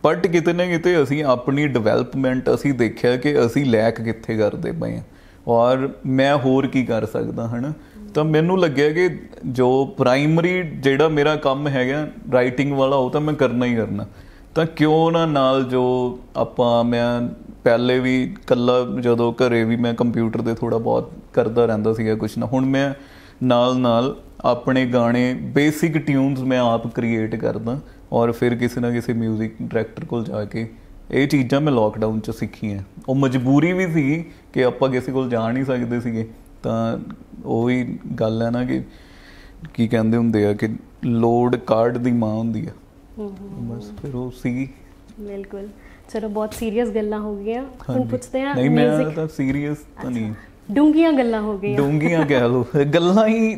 ਪਰ ਕਿਤੇ ਨਾ ਕਿਤੇ ਅਸੀਂ ਆਪਣੀ ਡਿਵੈਲਪਮੈਂਟ ਅਸੀਂ ਦੇਖਿਆ ਕਿ ਅਸੀਂ ਲੈਕ ਕਿੱਥੇ ਕਰਦੇ ਪਏ ਹਾਂ ਔਰ ਮੈਂ ਹੋਰ ਕੀ ਕਰ ਸਕਦਾ ਹਨ ਤਾਂ ਮੈਨੂੰ ਲੱਗਿਆ ਕਿ ਜੋ ਪ੍ਰਾਇਮਰੀ ਜਿਹੜਾ ਮੇਰਾ ਕੰਮ ਹੈਗਾ ਰਾਈਟਿੰਗ ਵਾਲਾ ਉਹ ਤਾਂ ਮੈਂ ਕਰਨਾ ਹੀ ਕਰਨਾ ਤਾਂ ਕਿਉਂ ਨਾ ਨਾਲ ਜੋ ਆਪਾਂ ਮੈਂ ਪਹਿਲੇ ਵੀ ਕੱਲਾ ਜਦੋਂ ਘਰੇ ਵੀ ਮੈਂ ਕੰਪਿਊਟਰ ਤੇ ਥੋੜਾ ਬਹੁਤ ਕਰਦਾ ਰਹਿੰਦਾ ਸੀਗਾ ਕੁਛ ਨਾ ਹੁਣ ਮੈਂ ਨਾਲ ਨਾਲ ਆਪਣੇ ਗਾਣੇ ਬੇਸਿਕ ਟਿਊਨਸ ਮੈਂ ਆਪ ਕ੍ਰੀਏਟ ਕਰਦਾ ਔਰ ਫਿਰ ਕਿਸੇ ਨਾ ਕਿਸੇ 뮤직 ਡਾਇਰੈਕਟਰ ਕੋਲ ਜਾ ਕੇ ਇਹ ਚੀਜ਼ਾਂ ਮੈਂ ਲੋਕਡਾਊਨ 'ਚ ਸਿੱਖੀਆਂ ਉਹ ਮਜਬੂਰੀ ਵੀ ਸੀ ਕਿ ਆਪਾਂ ਕਿਸੇ ਕੋਲ ਜਾ ਨਹੀਂ ਸਕਦੇ ਸੀਗੇ ਤਾਂ ਉਹ ਹੀ ਗੱਲ ਹੈ ਨਾ ਕਿ ਕੀ ਕਹਿੰਦੇ ਹੁੰਦੇ ਆ ਕਿ ਲੋਡ ਕਾਰਡ ਦੀ ਮਾਂ ਹੁੰਦੀ ਆ ਬਸ ਫਿਰ ਉਹ ਸੀ ਬਿਲਕੁਲ ਚਲੋ ਬਹੁਤ ਸੀਰੀਅਸ ਗੱਲਾਂ ਹੋ ਗਈਆਂ ਹੁਣ ਪੁੱਛਦੇ ਆ ਨਹੀਂ ਮੈਂ ਤਾਂ ਸੀਰੀਅਸ ਤਾਂ ਨਹੀਂ ਡੂੰਗੀਆਂ ਗੱਲਾਂ ਹੋ ਗਈਆਂ ਡੂੰਗੀਆਂ ਕਹਿ ਲੋ ਗੱਲਾਂ ਹੀ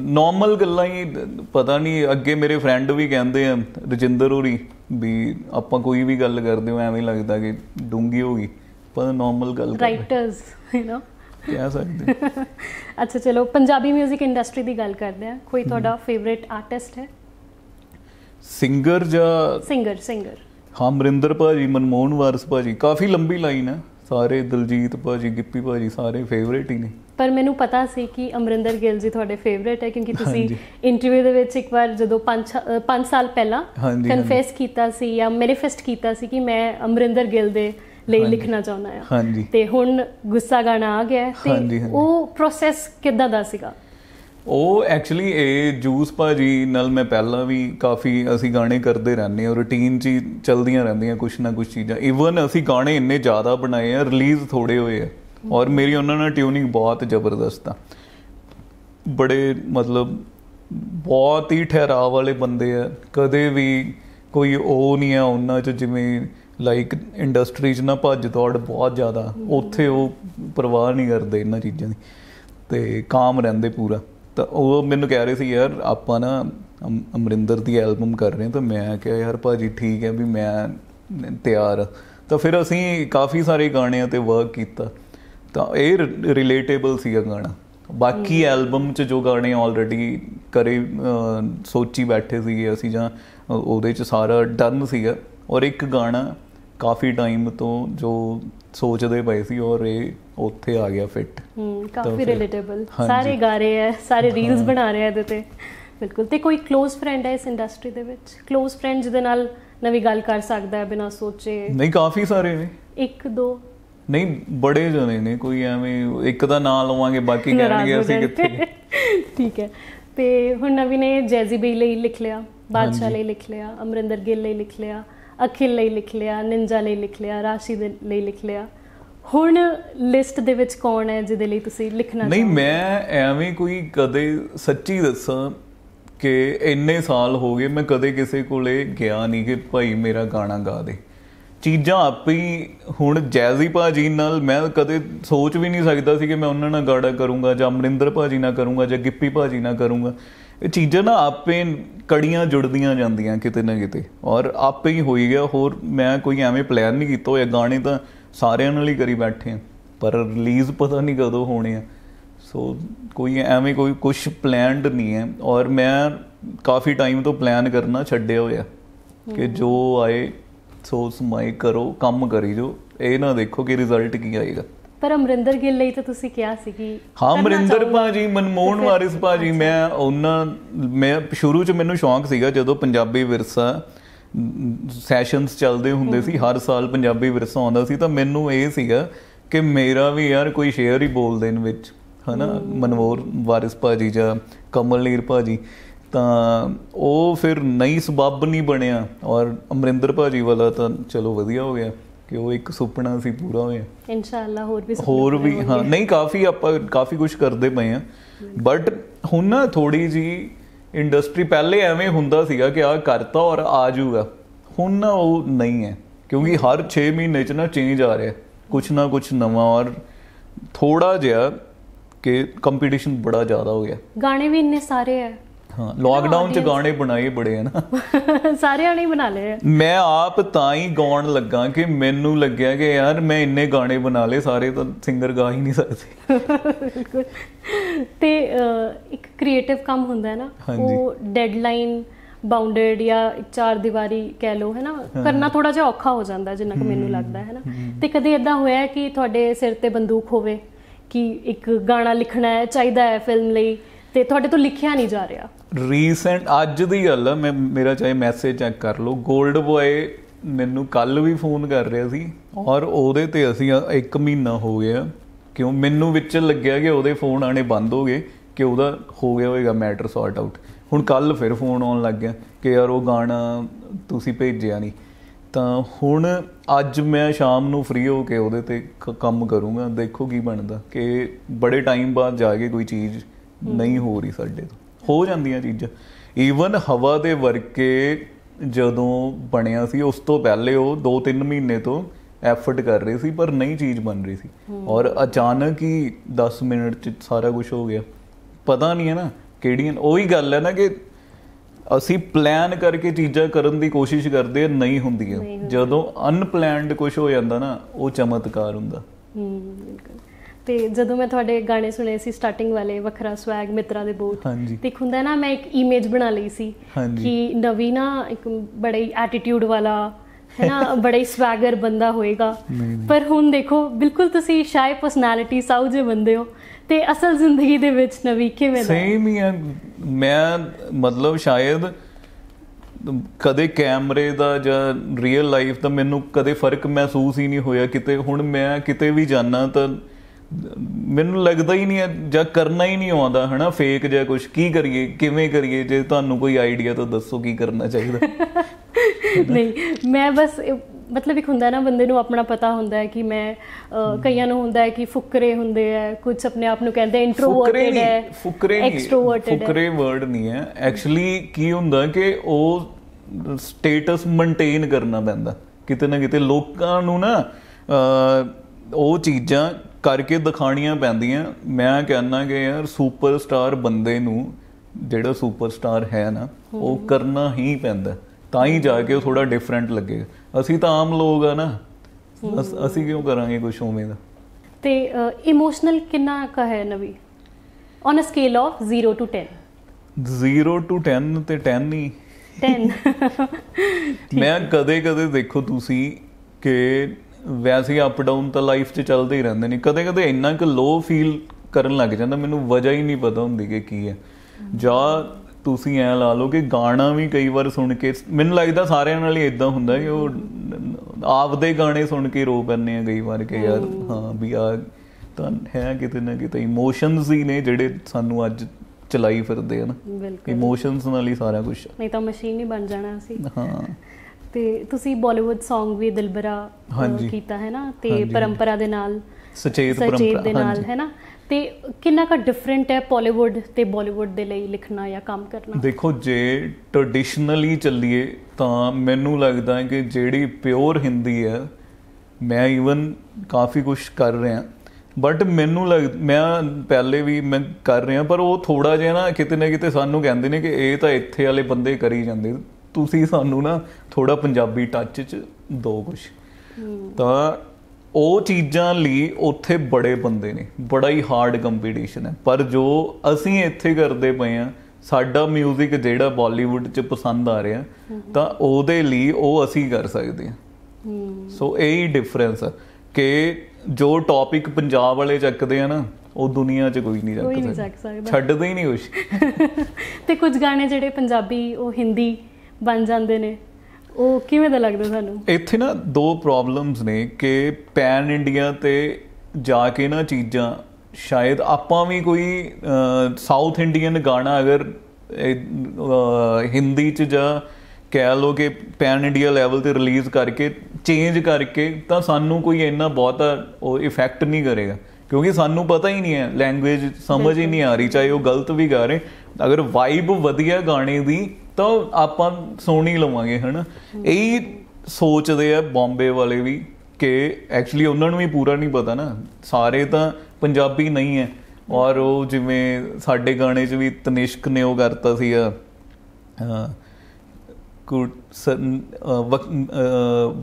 ਨਾਰਮਲ ਗੱਲਾਂ ਹੀ ਪਤਾ ਨਹੀਂ ਅੱਗੇ ਮੇਰੇ ਫਰੈਂਡ ਵੀ ਕਹਿੰਦੇ ਆ ਰਜਿੰਦਰ ਹੋਰੀ ਵੀ ਆਪਾਂ ਕੋਈ ਵੀ ਗੱਲ ਕਰਦੇ ਹੋ ਐਵੇਂ ਲੱਗਦਾ ਕਿ ਡੂੰਗੀ ਹੋ ਗਈ ਪਰ ਨਾਰਮਲ ਗੱਲ ਰਾਈਟਰਸ ਯੂ نو ਕਹਿ ਸਕਦੇ ਅੱਛਾ ਚਲੋ ਪੰਜਾਬੀ 뮤직 ਇੰਡਸਟਰੀ ਦੀ ਗੱਲ ਕਰਦੇ ਆ ਕੋਈ ਤੁਹਾਡਾ ਫੇਵਰਿਟ ਆਰਟਿਸਟ ਹੈ ਸਿੰਗਰ ਜਾਂ ਸਿੰਗਰ ਸਿੰਗਰ ਹਾਂ ਮਰਿੰਦਰ ਭਾਜੀ ਮਨਮੋਹਨ ਵਾਰਸ ਭਾਜੀ ਕਾਫੀ ਲੰਬੀ ਲਾਈਨ ਹੈ ਸਾਰੇ ਦਲਜੀਤ ਭਾਜੀ ਗਿੱਪੀ ਭਾਜੀ ਸਾਰੇ ਫੇਵਰੇਟ ਹੀ ਨੇ ਪਰ ਮੈਨੂੰ ਪਤਾ ਸੀ ਕਿ ਅਮਰਿੰਦਰ ਗਿੱਲ ਜੀ ਤੁਹਾਡੇ ਫੇਵਰੇਟ ਹੈ ਕਿਉਂਕਿ ਤੁਸੀਂ ਇੰਟਰਵਿਊ ਦੇ ਵਿੱਚ ਇੱਕ ਵਾਰ ਜਦੋਂ 5 5 ਸਾਲ ਪਹਿਲਾਂ ਕਨਫੈਸ ਕੀਤਾ ਸੀ ਜਾਂ ਮੈਨੀਫੈਸਟ ਕੀਤਾ ਸੀ ਕਿ ਮੈਂ ਅਮਰਿੰਦਰ ਗਿੱਲ ਦੇ ਲਈ ਲਿਖਣਾ ਚਾਹੁੰਦਾ ਹਾਂ ਤੇ ਹੁਣ ਗੁੱਸਾ ਗਾਣਾ ਆ ਗਿਆ ਤੇ ਉਹ ਪ੍ਰੋਸੈਸ ਕਿੱਦਾਂ ਦਾ ਸੀਗਾ ਉਹ ਐਕਚੁਅਲੀ ਇਹ ਜੂਸ ਭਾਜੀ ਨਾਲ ਮੈਂ ਪਹਿਲਾਂ ਵੀ ਕਾਫੀ ਅਸੀਂ ਗਾਣੇ ਕਰਦੇ ਰਹਿੰਦੇ ਹਾਂ ਰੁਟੀਨ 'ਚ ਚਲਦੀਆਂ ਰਹਿੰਦੀਆਂ ਕੁਛ ਨਾ ਕੁਛ ਚੀਜ਼ਾਂ ਇਵਨ ਅਸੀਂ ਗਾਣੇ ਇੰਨੇ ਜ਼ਿਆਦਾ ਬਣਾਏ ਆ ਰਿਲੀਜ਼ ਥੋੜੇ ਹੋਏ ਆ ਔਰ ਮੇਰੀ ਉਹਨਾਂ ਨਾਲ ਟਿਊਨਿੰਗ ਬਹੁਤ ਜ਼ਬਰਦਸਤ ਆ ਬੜੇ ਮਤਲਬ ਬਹੁਤ ਹੀ ਠਹਿਰਾਵ ਵਾਲੇ ਬੰਦੇ ਆ ਕਦੇ ਵੀ ਕੋਈ ਉਹ ਨਹੀਂ ਆ ਉਹਨਾਂ 'ਚ ਜਿਵੇਂ ਲਾਈਕ ਇੰਡਸਟਰੀ 'ਚ ਨਾ ਭੱਜ ਦੌੜ ਬਹੁਤ ਜ਼ਿਆਦਾ ਉੱਥੇ ਉਹ ਪਰਵਾਹ ਨਹੀਂ ਕਰਦੇ ਇਹਨਾਂ ਚੀਜ਼ਾਂ ਦੀ ਤੇ ਕਾਮ ਰਹਿੰਦੇ ਪੂਰਾ ਤਾਂ ਉਹ ਮੈਨੂੰ ਕਹਿ ਰਹੇ ਸੀ ਯਾਰ ਆਪਾਂ ਨਾ ਅਮਰਿੰਦਰ ਦੀ ਐਲਬਮ ਕਰ ਰਹੇ ਹਾਂ ਤਾਂ ਮੈਂ ਕਿਹਾ ਯਾਰ ਭਾਜੀ ਠੀਕ ਹੈ ਵੀ ਮੈਂ ਤਿਆਰ ਤਾਂ ਫਿਰ ਅਸੀਂ ਕਾਫੀ ਸਾਰੇ ਗਾਣਿਆਂ ਤੇ ਵਰਕ ਕੀਤਾ ਤਾਂ ਇਹ ਰਿਲੇਟੇਬਲ ਸੀਗਾ ਗਾਣਾ ਬਾਕੀ ਐਲਬਮ 'ਚ ਜੋ ਗਾਣੇ ਆਲਰੇਡੀ ਕਰੇ ਸੋਚੀ ਬੈਠੇ ਸੀਗੇ ਅਸੀਂ ਜਾਂ ਉਹਦੇ 'ਚ ਸਾਰਾ ਡਨ ਸੀਗਾ ਔਰ ਇੱਕ ਗਾਣਾ ਕਾਫੀ ਟਾਈਮ ਤੋਂ ਜੋ ਸੋਚਦੇ ਪਏ ਸੀ ਔਰ ਇਹ ਉੱਥੇ ਆ ਗਿਆ ਫਿੱਟ ਹੂੰ ਕਾਫੀ ਰਿਲੇਟੇਬਲ ਸਾਰੇ ਗਾ ਰਹੇ ਆ ਸਾਰੇ ਰੀਲਸ ਬਣਾ ਰਹੇ ਆ ਇਹਦੇ ਤੇ ਬਿਲਕੁਲ ਤੇ ਕੋਈ ক্লোਜ਼ ਫਰੈਂਡ ਹੈ ਇਸ ਇੰਡਸਟਰੀ ਦੇ ਵਿੱਚ ক্লোਜ਼ ਫਰੈਂਡ ਜਿਹਦੇ ਨਾਲ ਨਵੀਂ ਗੱਲ ਕਰ ਸਕਦਾ ਹੈ ਬਿਨਾਂ ਸੋਚੇ ਨਹੀਂ ਕਾਫੀ ਸਾਰੇ ਨੇ ਇੱਕ ਦੋ ਨਹੀਂ ਬੜੇ ਜਣੇ ਨੇ ਕੋਈ ਐਵੇਂ ਇੱਕ ਦਾ ਨਾਮ ਲਵਾਂਗੇ ਬਾਕੀ ਕਹਿਣਗੇ ਅਸੀਂ ਕਿੱਥੇ ਠੀਕ ਹੈ ਤੇ ਹੁਣ ਨਵੀਂ ਨੇ ਜੈਜ਼ੀ ਬੀ ਲਈ ਲਿਖ ਲਿਆ ਬਾਦਸ਼ਾਹ ਲਈ ਲਿਖ ਲਿਆ ਅਮਰਿੰਦਰ ਗਿੱਲ ਲਈ ਲਿਖ ਲਿਆ ਅਖਿਲ ਲਈ ਲਿਖ ਲਿਆ ਨਿੰਜਾ ਲਈ ਲਿਖ ਲਿਆ ਰਾਸ਼ੀ ਲਈ ਲਿਖ ਲਿਆ ਹੁਣ ਲਿਸਟ ਦੇ ਵਿੱਚ ਕੌਣ ਹੈ ਜਿਹਦੇ ਲਈ ਤੁਸੀਂ ਲਿਖਣਾ ਨਹੀਂ ਮੈਂ ਐਵੇਂ ਕੋਈ ਕਦੇ ਸੱਚੀ ਦੱਸਾਂ ਕਿ ਇੰਨੇ ਸਾਲ ਹੋ ਗਏ ਮੈਂ ਕਦੇ ਕਿਸੇ ਕੋਲੇ ਗਿਆ ਨਹੀਂ ਕਿ ਭਾਈ ਮੇਰਾ ਗਾਣਾ ਗਾ ਦੇ ਚੀਜ਼ਾਂ ਆਪੇ ਹੁਣ ਜੈਜ਼ੀ ਭਾਜੀ ਨਾਲ ਮੈਂ ਕਦੇ ਸੋਚ ਵੀ ਨਹੀਂ ਸਕਦਾ ਸੀ ਕਿ ਮੈਂ ਉਹਨਾਂ ਨਾਲ ਗਾੜਾ ਕਰੂੰਗਾ ਜਾਂ ਅਮਰਿੰਦਰ ਭਾਜੀ ਨਾਲ ਕਰੂੰਗਾ ਜਾਂ ਗਿੱਪੀ ਭਾਜੀ ਨਾਲ ਕਰੂੰਗਾ ਇਹ ਚੀਜ਼ਾਂ ਨਾ ਆਪੇ ਕੜੀਆਂ ਜੁੜਦੀਆਂ ਜਾਂਦੀਆਂ ਕਿਤੇ ਨਾ ਕਿਤੇ ਔਰ ਆਪੇ ਹੀ ਹੋਈ ਗਿਆ ਹੋਰ ਮੈਂ ਕੋਈ ਐਵੇਂ ਪਲਾਨ ਨਹੀਂ ਕੀਤਾ ਹੋਇਆ ਗਾਣੇ ਤਾਂ ਸਾਰਿਆਂ ਨਾਲ ਹੀ ਕਰੀ ਬੈਠੇ ਆ ਪਰ ਰਿਲੀਜ਼ ਪਤਾ ਨਹੀਂ ਕਦੋਂ ਹੋਣੀ ਆ ਸੋ ਕੋਈ ਐਵੇਂ ਕੋਈ ਕੁਝ ਪਲਾਨਡ ਨਹੀਂ ਹੈ ਔਰ ਮੈਂ ਕਾਫੀ ਟਾਈਮ ਤੋਂ ਪਲਾਨ ਕਰਨਾ ਛੱਡਿਆ ਹੋਇਆ ਕਿ ਜੋ ਆਏ ਸੋ ਸਮਾਈ ਕਰੋ ਕੰਮ ਕਰੀ ਜੋ ਇਹ ਨਾ ਦੇਖੋ ਕਿ ਰਿਜ਼ਲਟ ਕੀ ਆਏਗਾ ਪਰ ਅਮਰਿੰਦਰ ਗਿੱਲ ਲਈ ਤਾਂ ਤੁਸੀਂ ਕਿਹਾ ਸੀ ਕਿ ਹਾਂ ਅਮਰਿੰਦਰ ਭਾਜੀ ਮਨਮੋਹਨ ਵਾਰਿਸ ਭਾਜੀ ਮੈਂ ਉਹਨਾਂ ਮੈਂ ਸ਼ੁਰੂ ਚ ਮੈਨੂੰ ਸ਼ੌਂਕ ਸੀਗਾ ਜਦੋਂ ਪੰਜਾਬੀ ਵਿਰਸਾ ਸੈਸ਼ਨਸ ਚੱਲਦੇ ਹੁੰਦੇ ਸੀ ਹਰ ਸਾਲ ਪੰਜਾਬੀ ਵਿਰਸਾ ਆਉਂਦਾ ਸੀ ਤਾਂ ਮੈਨੂੰ ਇਹ ਸੀਗਾ ਕਿ ਮੇਰਾ ਵੀ ਯਾਰ ਕੋਈ ਸ਼ੇਅਰ ਹੀ ਬੋਲ ਦੇਣ ਵਿੱਚ ਹਨਾ ਮਨਵੋਰ ਵਾਰਿਸ ਭਾਜੀ ਜਾਂ ਕਮਲਨੀਰ ਭਾਜੀ ਤਾਂ ਉਹ ਫਿਰ ਨਈ ਸਬੱਬ ਨਹੀਂ ਬਣਿਆ ਔਰ ਅਮਰਿੰਦਰ ਭਾਜੀ ਵਾਲਾ ਤਾਂ ਚਲੋ ਵਧੀਆ ਹੋ ਗਿਆ ਕਿ ਉਹ ਇੱਕ ਸੁਪਨਾ ਸੀ ਪੂਰਾ ਹੋਇਆ ਇਨਸ਼ਾਅੱਲਾ ਹੋਰ ਵੀ ਹੋਰ ਵੀ ਹਾਂ ਨਹੀਂ ਕਾਫੀ ਆਪਾਂ ਕਾਫੀ ਕੁਝ ਕਰਦੇ ਪਏ ਆ ਬਟ ਹੁਣ ਨਾ ਥੋੜੀ ਜੀ ਇੰਡਸਟਰੀ ਪਹਿਲੇ ਐਵੇਂ ਹੁੰਦਾ ਸੀਗਾ ਕਿ ਆ ਕਰਤਾ ਔਰ ਆ ਜੂਗਾ ਹੁਣ ਨਾ ਉਹ ਨਹੀਂ ਹੈ ਕਿਉਂਕਿ ਹਰ 6 ਮਹੀਨੇ 'ਚ ਨਾ ਚੇਂਜ ਆ ਰਿਹਾ ਕੁਝ ਨਾ ਕੁਝ ਨਵਾਂ ਔਰ ਥੋੜਾ ਜਿਹਾ ਕਿ ਕੰਪੀਟੀਸ਼ਨ ਬੜਾ ਜ਼ਿਆਦਾ ਹੋ ਗਿਆ ਗਾਣੇ ਵੀ ਇੰਨੇ ਸਾਰੇ ਆ ਹਾਂ ਲੌਕਡਾਊਨ ਚ ਗਾਣੇ ਬਣਾਏ ਬੜੇ ਹਨ ਸਾਰਿਆਂ ਨੇ ਬਣਾ ਲਏ ਮੈਂ ਆਪ ਤਾਂ ਹੀ ਗਾਉਣ ਲੱਗਾ ਕਿ ਮੈਨੂੰ ਲੱਗਿਆ ਕਿ ਯਾਰ ਮੈਂ ਇੰਨੇ ਗਾਣੇ ਬਣਾ ਲਏ ਸਾਰੇ ਤਾਂ ਸਿੰਗਰ ਗਾ ਹੀ ਨਹੀਂ ਸਕਦੇ ਤੇ ਇੱਕ ਕ੍ਰੀਏਟਿਵ ਕੰਮ ਹੁੰਦਾ ਹੈ ਨਾ ਉਹ ਡੈਡਲਾਈਨ ਬਾਉਂਡਡ ਜਾਂ ਚਾਰ ਦੀਵਾਰੀ ਕਹਿ ਲੋ ਹੈ ਨਾ ਕਰਨਾ ਥੋੜਾ ਜਿਹਾ ਔਖਾ ਹੋ ਜਾਂਦਾ ਜਿੰਨਾ ਕਿ ਮੈਨੂੰ ਲੱਗਦਾ ਹੈ ਨਾ ਤੇ ਕਦੇ ਇਦਾਂ ਹੋਇਆ ਕਿ ਤੁਹਾਡੇ ਸਿਰ ਤੇ ਬੰਦੂਕ ਹੋਵੇ ਕਿ ਇੱਕ ਗਾਣਾ ਲਿਖਣਾ ਹੈ ਚਾਹੀਦਾ ਹੈ ਫਿਲਮ ਲਈ ਤੇ ਤੁਹਾਡੇ ਤੋਂ ਲਿਖਿਆ ਨਹੀਂ ਜਾ ਰਿਹਾ ਰੀਸੈਂਟ ਅੱਜ ਦੀ ਗੱਲ ਮੈਂ ਮੇਰਾ ਚਾਹੇ ਮੈਸੇਜ ਚੈੱਕ ਕਰ ਲਓ 골ਡ ਬॉय ਮੈਨੂੰ ਕੱਲ ਵੀ ਫੋਨ ਕਰ ਰਿਹਾ ਸੀ ਔਰ ਉਹਦੇ ਤੇ ਅਸੀਂ 1 ਮਹੀਨਾ ਹੋ ਗਿਆ ਕਿਉਂ ਮੈਨੂੰ ਵਿੱਚ ਲੱਗਿਆ ਕਿ ਉਹਦੇ ਫੋਨ ਆਣੇ ਬੰਦ ਹੋ ਗਏ ਕਿ ਉਹਦਾ ਹੋ ਗਿਆ ਹੋਵੇਗਾ ਮੈਟਰ ਸੌਲਟ ਆਊਟ ਹੁਣ ਕੱਲ ਫਿਰ ਫੋਨ ਆਉਣ ਲੱਗ ਗਿਆ ਕਿ ਯਾਰ ਉਹ ਗਾਣਾ ਤੁਸੀਂ ਭੇਜਿਆ ਨਹੀਂ ਤਾਂ ਹੁਣ ਅੱਜ ਮੈਂ ਸ਼ਾਮ ਨੂੰ ਫ੍ਰੀ ਹੋ ਕੇ ਉਹਦੇ ਤੇ ਕੰਮ ਕਰੂੰਗਾ ਦੇਖੋ ਕੀ ਬਣਦਾ ਕਿ ਬੜੇ ਟਾਈਮ ਬਾਅਦ ਜਾ ਕੇ ਕੋਈ ਚੀਜ਼ ਨਹੀਂ ਹੋ ਰਹੀ ਸਾਡੇ ਤੋਂ ਹੋ ਜਾਂਦੀਆਂ ਚੀਜ਼ਾਂ ਈਵਨ ਹਵਾ ਦੇ ਵਰਕੇ ਜਦੋਂ ਬਣਿਆ ਸੀ ਉਸ ਤੋਂ ਪਹਿਲੇ ਉਹ 2-3 ਮਹੀਨੇ ਤੋਂ ਐਫਰਟ ਕਰ ਰਹੇ ਸੀ ਪਰ ਨਹੀਂ ਚੀਜ਼ ਬਣ ਰਹੀ ਸੀ ਔਰ ਅਚਾਨਕ ਹੀ 10 ਮਿੰਟ ਚ ਸਾਰਾ ਕੁਝ ਹੋ ਗਿਆ ਪਤਾ ਨਹੀਂ ਹੈ ਨਾ ਕਿਹੜੀਆਂ ਉਹੀ ਗੱਲ ਹੈ ਨਾ ਕਿ ਅਸੀਂ ਪਲਾਨ ਕਰਕੇ ਚੀਜ਼ਾਂ ਕਰਨ ਦੀ ਕੋਸ਼ਿਸ਼ ਕਰਦੇ ਆ ਨਹੀਂ ਹੁੰਦੀਆਂ ਜਦੋਂ ਅਨਪਲਾਨਡ ਕੁਝ ਹੋ ਜਾਂਦਾ ਨਾ ਉਹ ਚਮਤਕਾਰ ਹੁੰਦਾ ਹੂੰ ਬਿਲਕੁਲ ਤੇ ਜਦੋਂ ਮੈਂ ਤੁਹਾਡੇ ਗਾਣੇ ਸੁਣੇ ਸੀ ਸਟਾਰਟਿੰਗ ਵਾਲੇ ਵੱਖਰਾ ਸਵੈਗ ਮਿੱਤਰਾ ਦੇ ਬੋਟ ਤੇ ਖੁੰਦਾ ਨਾ ਮੈਂ ਇੱਕ ਇਮੇਜ ਬਣਾ ਲਈ ਸੀ ਕਿ ਨਵੀਨਾ ਇੱਕ ਬੜੇ ਐਟੀਟਿਊਡ ਵਾਲਾ ਹੈ ਨਾ ਬੜਾ ਹੀ ਸਵੈਗਰ ਬੰਦਾ ਹੋਏਗਾ ਪਰ ਹੁਣ ਦੇਖੋ ਬਿਲਕੁਲ ਤੁਸੀਂ ਸ਼ਾਇ ਪਰਸਨੈਲਿਟੀ ਸਾਊ ਜੇ ਬੰਦੇ ਹੋ ਤੇ ਅਸਲ ਜ਼ਿੰਦਗੀ ਦੇ ਵਿੱਚ ਨਵੀ ਕਿਵੇਂ ਦਾ ਸੇਮ ਹੀ ਆ ਮੈਂ ਮਤਲਬ ਸ਼ਾਇਦ ਕਦੇ ਕੈਮਰੇ ਦਾ ਜਾਂ ਰੀਅਲ ਲਾਈਫ ਦਾ ਮੈਨੂੰ ਕਦੇ ਫਰਕ ਮਹਿਸੂਸ ਹੀ ਨਹੀਂ ਹੋਇਆ ਕਿਤੇ ਹੁਣ ਮੈਂ ਕਿਤੇ ਵੀ ਜਾਣਾ ਤਾਂ ਮੈਨੂੰ ਲੱਗਦਾ ਹੀ ਨਹੀਂ ਜਾਂ ਕਰਨਾ ਹੀ ਨਹੀਂ ਆਉਂਦਾ ਹਨਾ ਫੇਕ ਜਿਹਾ ਕੁਝ ਕੀ ਕਰੀਏ ਕਿਵੇਂ ਕਰੀਏ ਜੇ ਤੁਹਾਨੂੰ ਕੋਈ ਆਈਡੀਆ ਤਾਂ ਦੱਸੋ ਕੀ ਕਰਨਾ ਚਾਹੀਦਾ ਨਹੀਂ ਮੈਂ ਬਸ ਮਤਲਬ ਇੱਕ ਹੁੰਦਾ ਨਾ ਬੰਦੇ ਨੂੰ ਆਪਣਾ ਪਤਾ ਹੁੰਦਾ ਹੈ ਕਿ ਮੈਂ ਕਈਆਂ ਨੂੰ ਹੁੰਦਾ ਹੈ ਕਿ ਫੁਕਰੇ ਹੁੰਦੇ ਆ ਕੁਝ ਆਪਣੇ ਆਪ ਨੂੰ ਕਹਿੰਦੇ ਇੰਟਰੋਵਰਟਡ ਹੈ ਫੁਕਰੇ ਨਹੀਂ ਐਕਸਟਰੋਵਰਟਡ ਫੁਕਰੇ ਵਰਡ ਨਹੀਂ ਹੈ ਐਕਚੁਅਲੀ ਕੀ ਹੁੰਦਾ ਕਿ ਉਹ ਸਟੇਟਸ ਮੇਨਟੇਨ ਕਰਨਾ ਪੈਂਦਾ ਕਿਤੇ ਨਾ ਕਿਤੇ ਲੋਕਾਂ ਨੂੰ ਨਾ ਉਹ ਚੀਜ਼ਾਂ ਕਰਕੇ ਦਿਖਾਣੀਆਂ ਪੈਂਦੀਆਂ ਮੈਂ ਕਹਿੰਨਾ ਕਿ ਯਾਰ ਸੁਪਰਸਟਾਰ ਬੰਦੇ ਨੂੰ ਜਿਹੜਾ ਸੁਪਰਸਟਾਰ ਹੈ ਨਾ ਉਹ ਕਰਨਾ ਹੀ ਪੈਂਦਾ ਤਾਂ ਹੀ ਜਾ ਕੇ ਉਹ ਥੋੜਾ ਡਿਫਰੈਂਟ ਲੱਗੇਗਾ ਅਸੀਂ ਤਾਂ ਆਮ ਲੋਕ ਆ ਨਾ ਅਸੀਂ ਕਿਉਂ ਕਰਾਂਗੇ ਕੁਝ ਉਵੇਂ ਦਾ ਤੇ ਇਮੋਸ਼ਨਲ ਕਿੰਨਾ ਕ ਹੈ Navi on a scale of 0 to 10 0 to 10 ਤੇ 10 ਹੀ 10 ਮੈਂ ਕਦੇ ਕਦੇ ਦੇਖੋ ਤੁਸੀਂ ਕਿ ਵੈਸੇ ਅਪ ਡਾਊਨ ਤਾਂ ਲਾਈਫ 'ਚ ਚੱਲਦੇ ਹੀ ਰਹਿੰਦੇ ਨੇ ਕਦੇ-ਕਦੇ ਇੰਨਾ ਕਿ ਲੋ ਫੀਲ ਕਰਨ ਲੱਗ ਜਾਂਦਾ ਮੈਨੂੰ ਵਜ੍ਹਾ ਹੀ ਨਹੀਂ ਪਤਾ ਹੁੰਦੀ ਕਿ ਕੀ ਹੈ ਜਾਂ ਤੁਸੀਂ ਐ ਲਾ ਲਓ ਕਿ ਗਾਣਾ ਵੀ ਕਈ ਵਾਰ ਸੁਣ ਕੇ ਮੈਨੂੰ ਲੱਗਦਾ ਸਾਰਿਆਂ ਨਾਲ ਹੀ ਇਦਾਂ ਹੁੰਦਾ ਕਿ ਉਹ ਆਪਦੇ ਗਾਣੇ ਸੁਣ ਕੇ ਰੋ ਪੈਂਦੇ ਆ ਕਈ ਵਾਰ ਕਿ ਯਾਰ ਹਾਂ ਵੀ ਆ ਤਾਂ ਹੈ ਕਿਤੇ ਨਾ ਕਿਤੇ ਇਮੋਸ਼ਨਸ ਹੀ ਨੇ ਜਿਹੜੇ ਸਾਨੂੰ ਅੱਜ ਚਲਾਈ ਫਿਰਦੇ ਆ ਨਾ ਇਮੋਸ਼ਨਸ ਨਾਲ ਹੀ ਸਾਰਾ ਕੁਝ ਨਹੀਂ ਤਾਂ ਮਸ਼ੀਨ ਹੀ ਬਣ ਜਾਣਾ ਸੀ ਹਾਂ ਤੇ ਤੁਸੀਂ ਬਾਲੀਵੁੱਡ Song ਵੀ ਦਿਲਬਰਾ ਕੀਤਾ ਹੈ ਨਾ ਤੇ ਪਰੰਪਰਾ ਦੇ ਨਾਲ ਸਚੇਤ ਪਰੰਪਰਾ ਦੇ ਨਾਲ ਹੈ ਨਾ ਤੇ ਕਿੰਨਾ ਕੁ ਡਿਫਰੈਂਟ ਹੈ ਪਾਲੀਵੁੱਡ ਤੇ ਬਾਲੀਵੁੱਡ ਦੇ ਲਈ ਲਿਖਣਾ ਜਾਂ ਕੰਮ ਕਰਨਾ ਦੇਖੋ ਜੇ ਟ੍ਰੈਡੀਸ਼ਨਲੀ ਚੱਲੀਏ ਤਾਂ ਮੈਨੂੰ ਲੱਗਦਾ ਹੈ ਕਿ ਜਿਹੜੀ ਪਿਓਰ ਹਿੰਦੀ ਹੈ ਮੈਂ ਇਵਨ ਕਾਫੀ ਕੁਝ ਕਰ ਰਿਹਾ ਬਟ ਮੈਨੂੰ ਲੱਗ ਮੈਂ ਪਹਿਲੇ ਵੀ ਮੈਂ ਕਰ ਰਿਹਾ ਪਰ ਉਹ ਥੋੜਾ ਜਿਹਾ ਨਾ ਕਿਤੇ ਨਾ ਕਿਤੇ ਸਾਨੂੰ ਕਹਿੰਦੇ ਨੇ ਕਿ ਇਹ ਤਾਂ ਇੱਥੇ ਵਾਲੇ ਬੰਦੇ ਕਰੀ ਜਾਂਦੇ ਤੁਸੀਂ ਸਾਨੂੰ ਨਾ ਥੋੜਾ ਪੰਜਾਬੀ ਟੱਚ ਚ ਦੋ ਕੁਝ ਤਾਂ ਉਹ ਚੀਜ਼ਾਂ ਲਈ ਉੱਥੇ ਬੜੇ ਬੰਦੇ ਨੇ ਬੜਾ ਹੀ ਹਾਰਡ ਕੰਪੀਟੀਸ਼ਨ ਹੈ ਪਰ ਜੋ ਅਸੀਂ ਇੱਥੇ ਕਰਦੇ ਪਏ ਆ ਸਾਡਾ 뮤직 ਜਿਹੜਾ ਬਾਲੀਵੁੱਡ 'ਚ ਪਸੰਦ ਆ ਰਿਹਾ ਤਾਂ ਉਹਦੇ ਲਈ ਉਹ ਅਸੀਂ ਕਰ ਸਕਦੇ ਹਾਂ ਸੋ ਇਹ ਹੀ ਡਿਫਰੈਂਸ ਹੈ ਕਿ ਜੋ ਟੌਪਿਕ ਪੰਜਾਬ ਵਾਲੇ ਚੱਕਦੇ ਆ ਨਾ ਉਹ ਦੁਨੀਆ 'ਚ ਕੋਈ ਨਹੀਂ ਚੱਕ ਸਕਦਾ ਛੱਡਦੇ ਹੀ ਨਹੀਂ ਕੁਝ ਤੇ ਕੁਝ ਗਾਣੇ ਜਿਹੜੇ ਪੰਜਾਬੀ ਉਹ ਹਿੰਦੀ ਬਣ ਜਾਂਦੇ ਨੇ ਉਹ ਕਿਵੇਂ ਦਾ ਲੱਗਦਾ ਤੁਹਾਨੂੰ ਇੱਥੇ ਨਾ ਦੋ ਪ੍ਰੋਬਲਮਸ ਨੇ ਕਿ ਪੈਨ ਇੰਡੀਆ ਤੇ ਜਾ ਕੇ ਨਾ ਚੀਜ਼ਾਂ ਸ਼ਾਇਦ ਆਪਾਂ ਵੀ ਕੋਈ ਸਾਊਥ ਇੰਡੀਅਨ ਗਾਣਾ ਅਗਰ ਹਿੰਦੀ ਚ ਜਾਂ ਕਹਿ ਲੋ ਕਿ ਪੈਨ ਇੰਡੀਆ ਲੈਵਲ ਤੇ ਰਿਲੀਜ਼ ਕਰਕੇ ਚੇਂਜ ਕਰਕੇ ਤਾਂ ਸਾਨੂੰ ਕੋਈ ਇੰਨਾ ਬਹੁਤਾ ਉਹ ਇਫੈਕਟ ਨਹੀਂ ਕਰੇਗਾ ਕਿਉਂਕਿ ਸਾਨੂੰ ਪਤਾ ਹੀ ਨਹੀਂ ਹੈ ਲੈਂਗੁਏਜ ਸਮਝ ਹੀ ਨਹੀਂ ਆ ਰਹੀ ਚਾਹੇ ਉਹ ਗਲਤ ਵੀ ਗਾ ਰਹੇ ਅਗਰ ਵਾਈਬ ਵਧੀਆ ਗਾਣੇ ਦੀ ਤਾਂ ਆਪਾਂ ਸੋਣੀ ਲਵਾਂਗੇ ਹਨਾ ਇਹ ਸੋਚਦੇ ਆ ਬੰਬੇ ਵਾਲੇ ਵੀ ਕਿ ਐਕਚੁਅਲੀ ਉਹਨਾਂ ਨੂੰ ਵੀ ਪੂਰਾ ਨਹੀਂ ਪਤਾ ਨਾ ਸਾਰੇ ਤਾਂ ਪੰਜਾਬੀ ਨਹੀਂ ਹੈ ਔਰ ਉਹ ਜਿਵੇਂ ਸਾਡੇ ਗਾਣੇ 'ਚ ਵੀ ਤਨਿਸ਼ਕ ਨੇ ਉਹ ਕਰਤਾ ਸੀਗਾ ਕੁੜ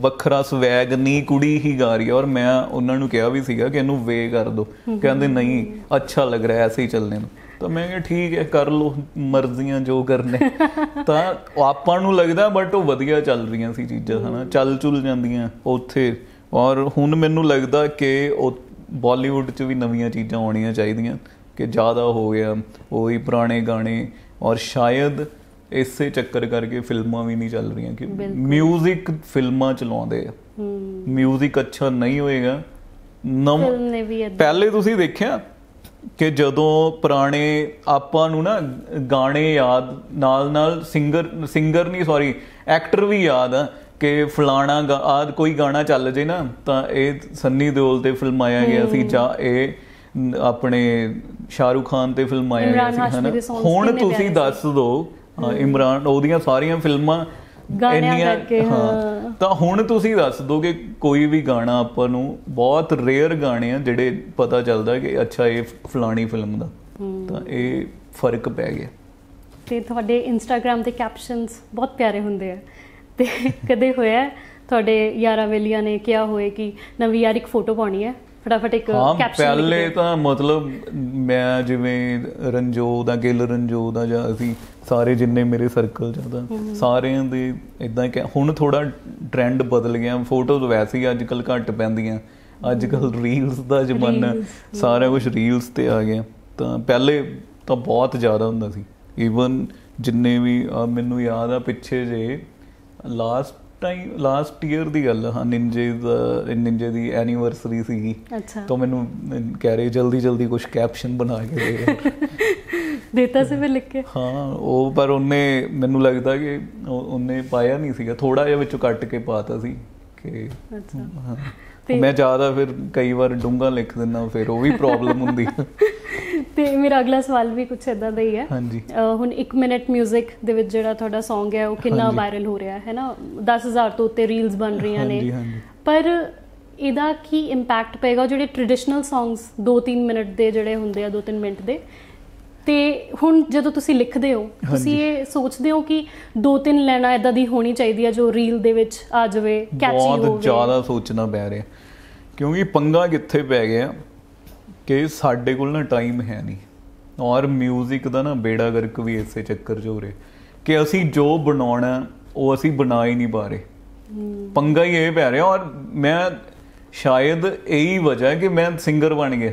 ਵੱਖਰਾ ਸਵੈਗ ਨਹੀਂ ਕੁੜੀ ਹੀ ਗਾ ਰਹੀ ਔਰ ਮੈਂ ਉਹਨਾਂ ਨੂੰ ਕਿਹਾ ਵੀ ਸੀਗਾ ਕਿ ਇਹਨੂੰ ਵੇ ਕਰ ਦੋ ਕਹਿੰਦੇ ਨਹੀਂ ਅੱਛਾ ਲੱਗ ਰਿਹਾ ਐਸੇ ਹੀ ਚੱਲਨੇ ਨੂੰ ਤਾਂ ਮੈਂ ਕਿਹਾ ਠੀਕ ਹੈ ਕਰ ਲੋ ਮਰਜ਼ੀਆਂ ਜੋ ਕਰਨੇ ਤਾਂ ਆਪਾਂ ਨੂੰ ਲੱਗਦਾ ਬਟ ਉਹ ਵਧੀਆ ਚੱਲ ਰਹੀਆਂ ਸੀ ਚੀਜ਼ਾਂ ਹਨਾ ਚੱਲ ਚੁੱਲ ਜਾਂਦੀਆਂ ਉੱਥੇ ਔਰ ਹੁਣ ਮੈਨੂੰ ਲੱਗਦਾ ਕਿ ਉਹ ਬਾਲੀਵੁੱਡ 'ਚ ਵੀ ਨਵੀਆਂ ਚੀਜ਼ਾਂ ਆਉਣੀਆਂ ਚਾਹੀਦੀਆਂ ਕਿ ਜ਼ਿਆਦਾ ਹੋ ਗਿਆ ਉਹੀ ਪੁਰਾਣੇ ਗਾਣੇ ਔਰ ਸ਼ਾਇਦ ਇਸੇ ਚੱਕਰ ਕਰਕੇ ਫਿਲਮਾਂ ਵੀ ਨਹੀਂ ਚੱਲ ਰਹੀਆਂ ਕਿ 뮤직 ਫਿਲਮਾਂ ਚਲਾਉਂਦੇ ਆ 뮤직 ਅੱਛਾ ਨਹੀਂ ਹੋਏਗਾ ਨਮ ਪਹਿਲੇ ਤੁਸੀਂ ਦੇਖਿਆ ਕਿ ਜਦੋਂ ਪੁਰਾਣੇ ਆਪਾਂ ਨੂੰ ਨਾ ਗਾਣੇ ਯਾਦ ਨਾਲ ਨਾਲ ਸਿੰਗਰ ਸਿੰਗਰ ਨਹੀਂ ਸੌਰੀ ਐਕਟਰ ਵੀ ਯਾਦ ਆ ਕਿ ਫਲਾਣਾ ਆਦ ਕੋਈ ਗਾਣਾ ਚੱਲ ਜੇ ਨਾ ਤਾਂ ਇਹ ਸੰਨੀ ਦਿਓਲ ਤੇ ਫਿਲਮਾਇਆ ਗਿਆ ਸੀ ਜਾਂ ਇਹ ਆਪਣੇ ਸ਼ਾਹਰੂਖ ਖਾਨ ਤੇ ਫਿਲਮਾਇਆ ਗਿਆ ਸੀ ਹਨਾ ਹੁਣ ਤੁਸੀਂ ਦੱਸ ਦਿਓ ਇਮਰਾਨ ਉਹਦੀਆਂ ਸਾਰੀਆਂ ਫਿਲਮਾਂ ਗਾਣਿਆਂ ਇੰਨੀਆਂ- ਕਰਕੇ, ਹਾਂ। ਤਾਂ ਹੁਣ ਤੁਸੀਂ ਦੱਸ ਦੋ ਕਿ ਕੋਈ ਵੀ ਗਾਣਾ ਆਪਾਂ ਨੂੰ ਬਹੁਤ ਰੇਅਰ ਗਾਣੇ ਆ ਜਿਹੜੇ ਪਤਾ ਚੱਲਦਾ ਕਿ ਅੱਛਾ ਇਹ ਫਲਾਣੀ ਫਿਲਮ ਦਾ ਤਾਂ ਇਹ ਫਰਕ ਪੈ ਗਿਆ ਤੇ ਤੁਹਾਡੇ ਇੰਸਟਾਗ੍ਰam ਤੇ ਕੈਪਸ਼ਨਸ ਬਹੁਤ ਪਿਆਰੇ ਹੁੰਦੇ ਆ ਤੇ ਕਦੇ ਹੋਇਆ ਤੁਹਾਡੇ ਯਾਰਾਂ ਵੇਲੀਆਂ ਨੇ ਕਿਹਾ ਹੋਏ ਕਿ ਨਵੀਂ ਯਾਰ ਇੱਕ ਫੋਟੋ ਪਾਉਣੀ ਹੈ ਫਟਾਫਟ ਇੱਕ ਹਾਂ ਕੈਪਸ਼ਨ ਪਹਿਲੇ ਤਾਂ ਮਤਲਬ ਮੈਂ ਜਿਵੇਂ ਰੰਜੋ ਦਾ ਗਿਲ ਰੰਜੋ ਦਾ ਜਾਂ ਅਸੀਂ ਸਾਰੇ ਜਿੰਨੇ ਮੇਰੇ ਸਰਕਲ ਚ ਤਾਂ ਸਾਰਿਆਂ ਦੇ ਇਦਾਂ ਕਿ ਹੁਣ ਥੋੜਾ ਟ੍ਰੈਂਡ ਬਦਲ ਗਿਆ ਫੋਟੋਜ਼ ਵੈਸੇ ਹੀ ਅੱਜਕੱਲ ਘੱਟ ਪੈਂਦੀਆਂ ਅੱਜਕੱਲ ਰੀਲਸ ਦਾ ਜ਼ਮਾਨਾ ਸਾਰਾ ਕੁਝ ਰੀਲਸ ਤੇ ਆ ਗਿਆ ਤਾਂ ਪਹਿਲੇ ਤਾਂ ਬਹੁਤ ਜ਼ਿਆਦਾ ਹੁੰਦਾ ਸੀ ਈਵਨ ਜਿੰਨੇ ਵੀ ਮੈਨੂੰ ਯਾਦ ਆ ਪਿੱਛੇ ਜੇ ਲਾਸਟ ਟਾਈਮ ਲਾਸਟ ਈਅਰ ਦੀ ਗੱਲ ਹਾਂ ਨਿੰਜੇ ਦਾ ਨਿੰਜੇ ਦੀ ਐਨੀਵਰਸਰੀ ਸੀਗੀ ਅੱਛਾ ਤਾਂ ਮੈਨੂੰ ਕਹਿ ਰਹੇ ਜਲਦੀ ਜਲਦੀ ਕੁਝ ਕੈਪਸ਼ਨ ਬਣਾ ਕੇ ਦੇ ਦੇਤਾ ਸੀ ਮੈਂ ਲਿਖ ਕੇ ਹਾਂ ਉਹ ਪਰ ਉਹਨੇ ਮੈਨੂੰ ਲੱਗਦਾ ਕਿ ਉਹਨੇ ਪਾਇਆ ਨਹੀਂ ਸੀਗਾ ਥੋੜਾ ਜਿਹਾ ਵਿੱਚੋਂ ਕੱਟ ਕੇ ਪਾਤਾ ਸੀ ਕਿ ਅੱਛਾ ਮੈਂ ਜ਼ਿਆਦਾ ਫਿਰ ਕਈ ਵਾਰ ਡੂੰਗਾ ਲਿਖ ਦਿੰਦਾ ਫਿਰ ਉਹ ਵੀ ਪ੍ਰੋਬਲਮ ਹੁੰਦੀ ਤੇ ਮੇਰਾ ਅਗਲਾ ਸਵਾਲ ਵੀ ਕੁਝ ਇਦਾਂ ਦਾ ਹੀ ਹੈ ਹਾਂਜੀ ਹੁਣ 1 ਮਿੰਟ 뮤직 ਦੇ ਵਿੱਚ ਜਿਹੜਾ ਤੁਹਾਡਾ Song ਹੈ ਉਹ ਕਿੰਨਾ ਵਾਇਰਲ ਹੋ ਰਿਹਾ ਹੈ ਨਾ 10000 ਤੋਂ ਉੱਤੇ ਰੀਲਸ ਬਣ ਰਹੀਆਂ ਨੇ ਹਾਂਜੀ ਹਾਂਜੀ ਪਰ ਇਹਦਾ ਕੀ ਇੰਪੈਕਟ ਪਏਗਾ ਜਿਹੜੇ ਟ੍ਰੈਡੀਸ਼ਨਲ Songs 2-3 ਮਿੰਟ ਦੇ ਜਿਹੜੇ ਹੁੰਦੇ ਆ 2-3 ਮਿੰਟ ਦੇ ਤੇ ਹੁਣ ਜਦੋਂ ਤੁਸੀਂ ਲਿਖਦੇ ਹੋ ਤੁਸੀਂ ਇਹ ਸੋਚਦੇ ਹੋ ਕਿ ਦੋ ਤਿੰਨ ਲੈਣਾ ਇਦਾਂ ਦੀ ਹੋਣੀ ਚਾਹੀਦੀ ਆ ਜੋ ਰੀਲ ਦੇ ਵਿੱਚ ਆ ਜਾਵੇ ਕੈਚੀ ਹੋਵੇ ਬਹੁਤ ਜ਼ਿਆਦਾ ਸੋਚਣਾ ਪੈ ਰਿਹਾ ਕਿਉਂਕਿ ਪੰਗਾ ਕਿੱਥੇ ਪੈ ਗਿਆ ਕਿ ਸਾਡੇ ਕੋਲ ਨਾ ਟਾਈਮ ਹੈ ਨਹੀਂ ਔਰ 뮤직 ਦਾ ਨਾ ਬੇੜਾ ਗਰਕ ਵੀ ਇਸੇ ਚੱਕਰ 'ਚ ਹੋ ਰਿਹਾ ਕਿ ਅਸੀਂ ਜੋ ਬਣਾਉਣਾ ਉਹ ਅਸੀਂ ਬਣਾ ਹੀ ਨਹੀਂ ਪਾ ਰਹੇ ਪੰਗਾ ਹੀ ਇਹ ਪੈ ਰਿਹਾ ਔਰ ਮੈਂ ਸ਼ਾਇਦ ਇਹੀ ਵਜ੍ਹਾ ਹੈ ਕਿ ਮੈਂ ਸਿੰਗਰ ਬਣ ਗਿਆ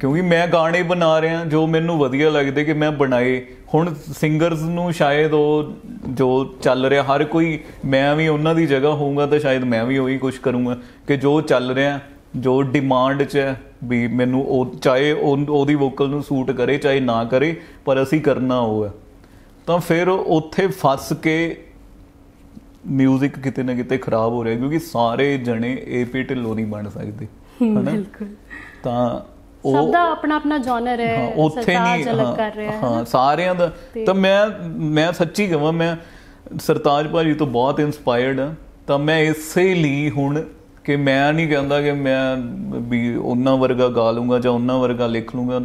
ਕਿਉਂਕਿ ਮੈਂ ਗਾਣੇ ਬਣਾ ਰਿਹਾ ਜੋ ਮੈਨੂੰ ਵਧੀਆ ਲੱਗਦੇ ਕਿ ਮੈਂ ਬਣਾਏ ਹੁਣ ਸਿੰਗਰਸ ਨੂੰ ਸ਼ਾਇਦ ਉਹ ਜੋ ਚੱਲ ਰਿਹਾ ਹਰ ਕੋਈ ਮੈਂ ਵੀ ਉਹਨਾਂ ਦੀ ਜਗ੍ਹਾ ਹੋਊਗਾ ਤਾਂ ਸ਼ਾਇਦ ਮੈਂ ਵੀ ਉਹੀ ਕੁਝ ਕਰੂੰਗਾ ਕਿ ਜੋ ਚੱਲ ਰਿਹਾ ਜੋ ਡਿਮਾਂਡ 'ਚ ਹੈ ਵੀ ਮੈਨੂੰ ਉਹ ਚਾਹੇ ਉਹਦੀ ਵੋਕਲ ਨੂੰ ਸੂਟ ਕਰੇ ਚਾਹੇ ਨਾ ਕਰੇ ਪਰ ਅਸੀਂ ਕਰਨਾ ਉਹ ਹੈ ਤਾਂ ਫਿਰ ਉੱਥੇ ਫਸ ਕੇ 뮤직 ਕਿਤੇ ਨਾ ਕਿਤੇ ਖਰਾਬ ਹੋ ਰਿਹਾ ਕਿਉਂਕਿ ਸਾਰੇ ਜਣੇ ਏਪੀ ਢਿੱਲੋ ਨਹੀਂ ਬਣ ਸਕਦੇ ਹਨਾ ਬਿਲਕੁਲ ਤਾਂ ਉਹ ਸਭ ਦਾ ਆਪਣਾ ਆਪਣਾ ਜਨਰ ਹੈ ਉੱਥੇ ਨਹੀਂ ਹਾਂ ਸਾਰਿਆਂ ਦਾ ਤਾਂ ਮੈਂ ਮੈਂ ਸੱਚੀ ਕਹਾਂ ਮੈਂ ਸਰਤਾਜ ਭਾਜੀ ਤੋਂ ਬਹੁਤ ਇਨਸਪਾਇਰਡ ਹਾਂ ਤਾਂ ਮੈਂ ਇਸੇ ਲਈ ਹੁਣ ਕਿ ਮੈਂ ਨਹੀਂ ਕਹਿੰਦਾ ਕਿ ਮੈਂ ਵੀ ਉਹਨਾਂ ਵਰਗਾ ਗਾ ਲੂੰਗਾ ਜਾਂ ਉਹਨਾਂ ਵਰਗਾ ਲਿਖ ਲੂੰਗਾ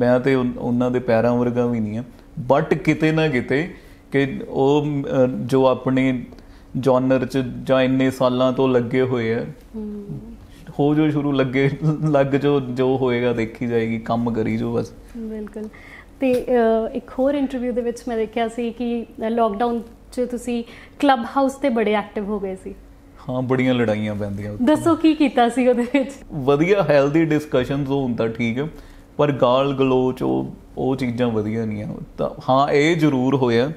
ਮੈਂ ਤੇ ਉਹਨਾਂ ਦੇ ਪੈਰਾਂ ਵਰਗਾ ਵੀ ਨਹੀਂ ਆ ਬਟ ਕਿਤੇ ਨਾ ਕਿਤੇ ਕਿ ਉਹ ਜੋ ਆਪਣੇ ਜਨਰ ਚ ਜਾਂ ਇੰਨੇ ਸਾਲਾਂ ਤੋਂ ਲੱਗੇ ਹੋਏ ਆ ਹੋ ਜੋ ਸ਼ੁਰੂ ਲੱਗੇ ਲੱਗ ਜੋ ਜੋ ਹੋਏਗਾ ਦੇਖੀ ਜਾਏਗੀ ਕੰਮ ਕਰੀ ਜੋ ਬਸ ਬਿਲਕੁਲ ਤੇ ਇੱਕ ਹੋਰ ਇੰਟਰਵਿਊ ਦੇ ਵਿੱਚ ਮੈਂ ਦੇਖਿਆ ਸੀ ਕਿ ਲਾਕਡਾਊਨ 'ਚ ਤੁਸੀਂ ਕਲੱਬ ਹਾਊਸ ਤੇ ਬੜੇ ਐਕਟਿਵ ਹੋ ਗਏ ਸੀ ਹਾਂ ਬੜੀਆਂ ਲੜਾਈਆਂ ਪੈਂਦੀਆਂ ਦੱਸੋ ਕੀ ਕੀਤਾ ਸੀ ਉਹਦੇ ਵਿੱਚ ਵਧੀਆ ਹੈਲਦੀ ਡਿਸਕਸ਼ਨਸ ਉਹ ਹੁੰਦਾ ਠੀਕ ਹੈ ਪਰ ਗਾਲ ਗਲੋਚ ਉਹ ਉਹ ਚੀਜ਼ਾਂ ਵਧੀਆ ਨਹੀਂ ਆ ਤਾਂ ਹਾਂ ਇਹ ਜ਼ਰੂਰ ਹੋਇਆ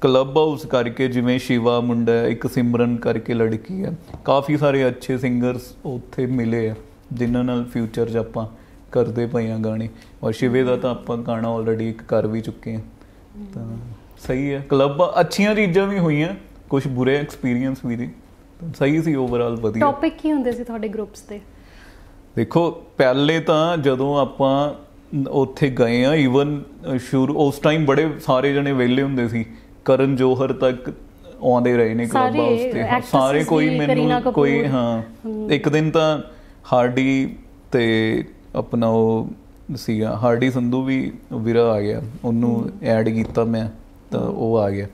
ਕਲੱਬ ਹਾਊਸ ਕਰਕੇ ਜਿਵੇਂ ਸ਼ਿਵਾ ਮੁੰਡਾ ਇੱਕ ਸਿਮਰਨ ਕਰਕੇ ਲੜਕੀ ਹੈ ਕਾਫੀ ਸਾਰੇ ਅੱਛੇ ਸਿੰਗਰਸ ਉੱਥੇ ਮਿਲੇ ਆ ਜਿਨ੍ਹਾਂ ਨਾਲ ਫਿਊਚਰ 'ਚ ਆਪਾਂ ਕਰਦੇ ਪਏ ਆ ਗਾਣੇ ਔਰ ਸ਼ਿਵੇ ਦਾ ਤਾਂ ਆਪਾਂ ਗਾਣਾ ਆਲਰੇਡੀ ਇੱਕ ਕਰ ਵੀ ਚੁੱਕੇ ਆ ਤਾਂ ਸਹੀ ਹੈ ਕਲੱਬ ਅੱਛੀਆਂ ਚੀਜ਼ਾਂ ਵੀ ਹੋਈਆਂ ਕੁਝ ਬੁਰੇ ਐਕਸਪੀਰੀਅੰਸ ਵੀ ਨੇ ਸਹੀ ਸੀ ਓਵਰਆਲ ਵਧੀਆ ਟੌਪਿਕ ਕੀ ਹੁੰਦੇ ਸੀ ਤੁਹਾਡੇ ਗਰੁੱਪਸ ਦੇ ਦੇਖੋ ਪਹਿਲੇ ਤਾਂ ਜਦੋਂ ਆਪਾਂ ਉੱਥੇ ਗਏ ਆ ਈਵਨ ਸ਼ੁਰੂ ਉਸ ਟਾਈਮ ਬੜੇ ਸਾਰੇ ਜਣੇ ਵਿਹਲੇ ਹੁੰਦੇ ਸੀ ਕਰਨ ਜੋਹਰ ਤੱਕ ਆਉਂਦੇ ਰਹੇ ਨੇ ਕਲੱਬ ਹਾਊਸ ਤੇ ਸਾਰੇ ਕੋਈ ਮੈਨੂੰ ਕੋਈ ਹਾਂ ਇੱਕ ਦਿਨ ਤਾਂ ਹਾਰਡੀ ਤੇ ਆਪਣਾ ਉਹ ਸੀਗਾ ਹਾਰਡੀ ਸੰਧੂ ਵੀ ਵਿਰਾ ਆ ਗਿਆ ਉਹਨੂੰ ਐਡ ਕੀਤਾ ਮੈਂ ਤਾਂ ਉਹ ਆ ਗਿਆ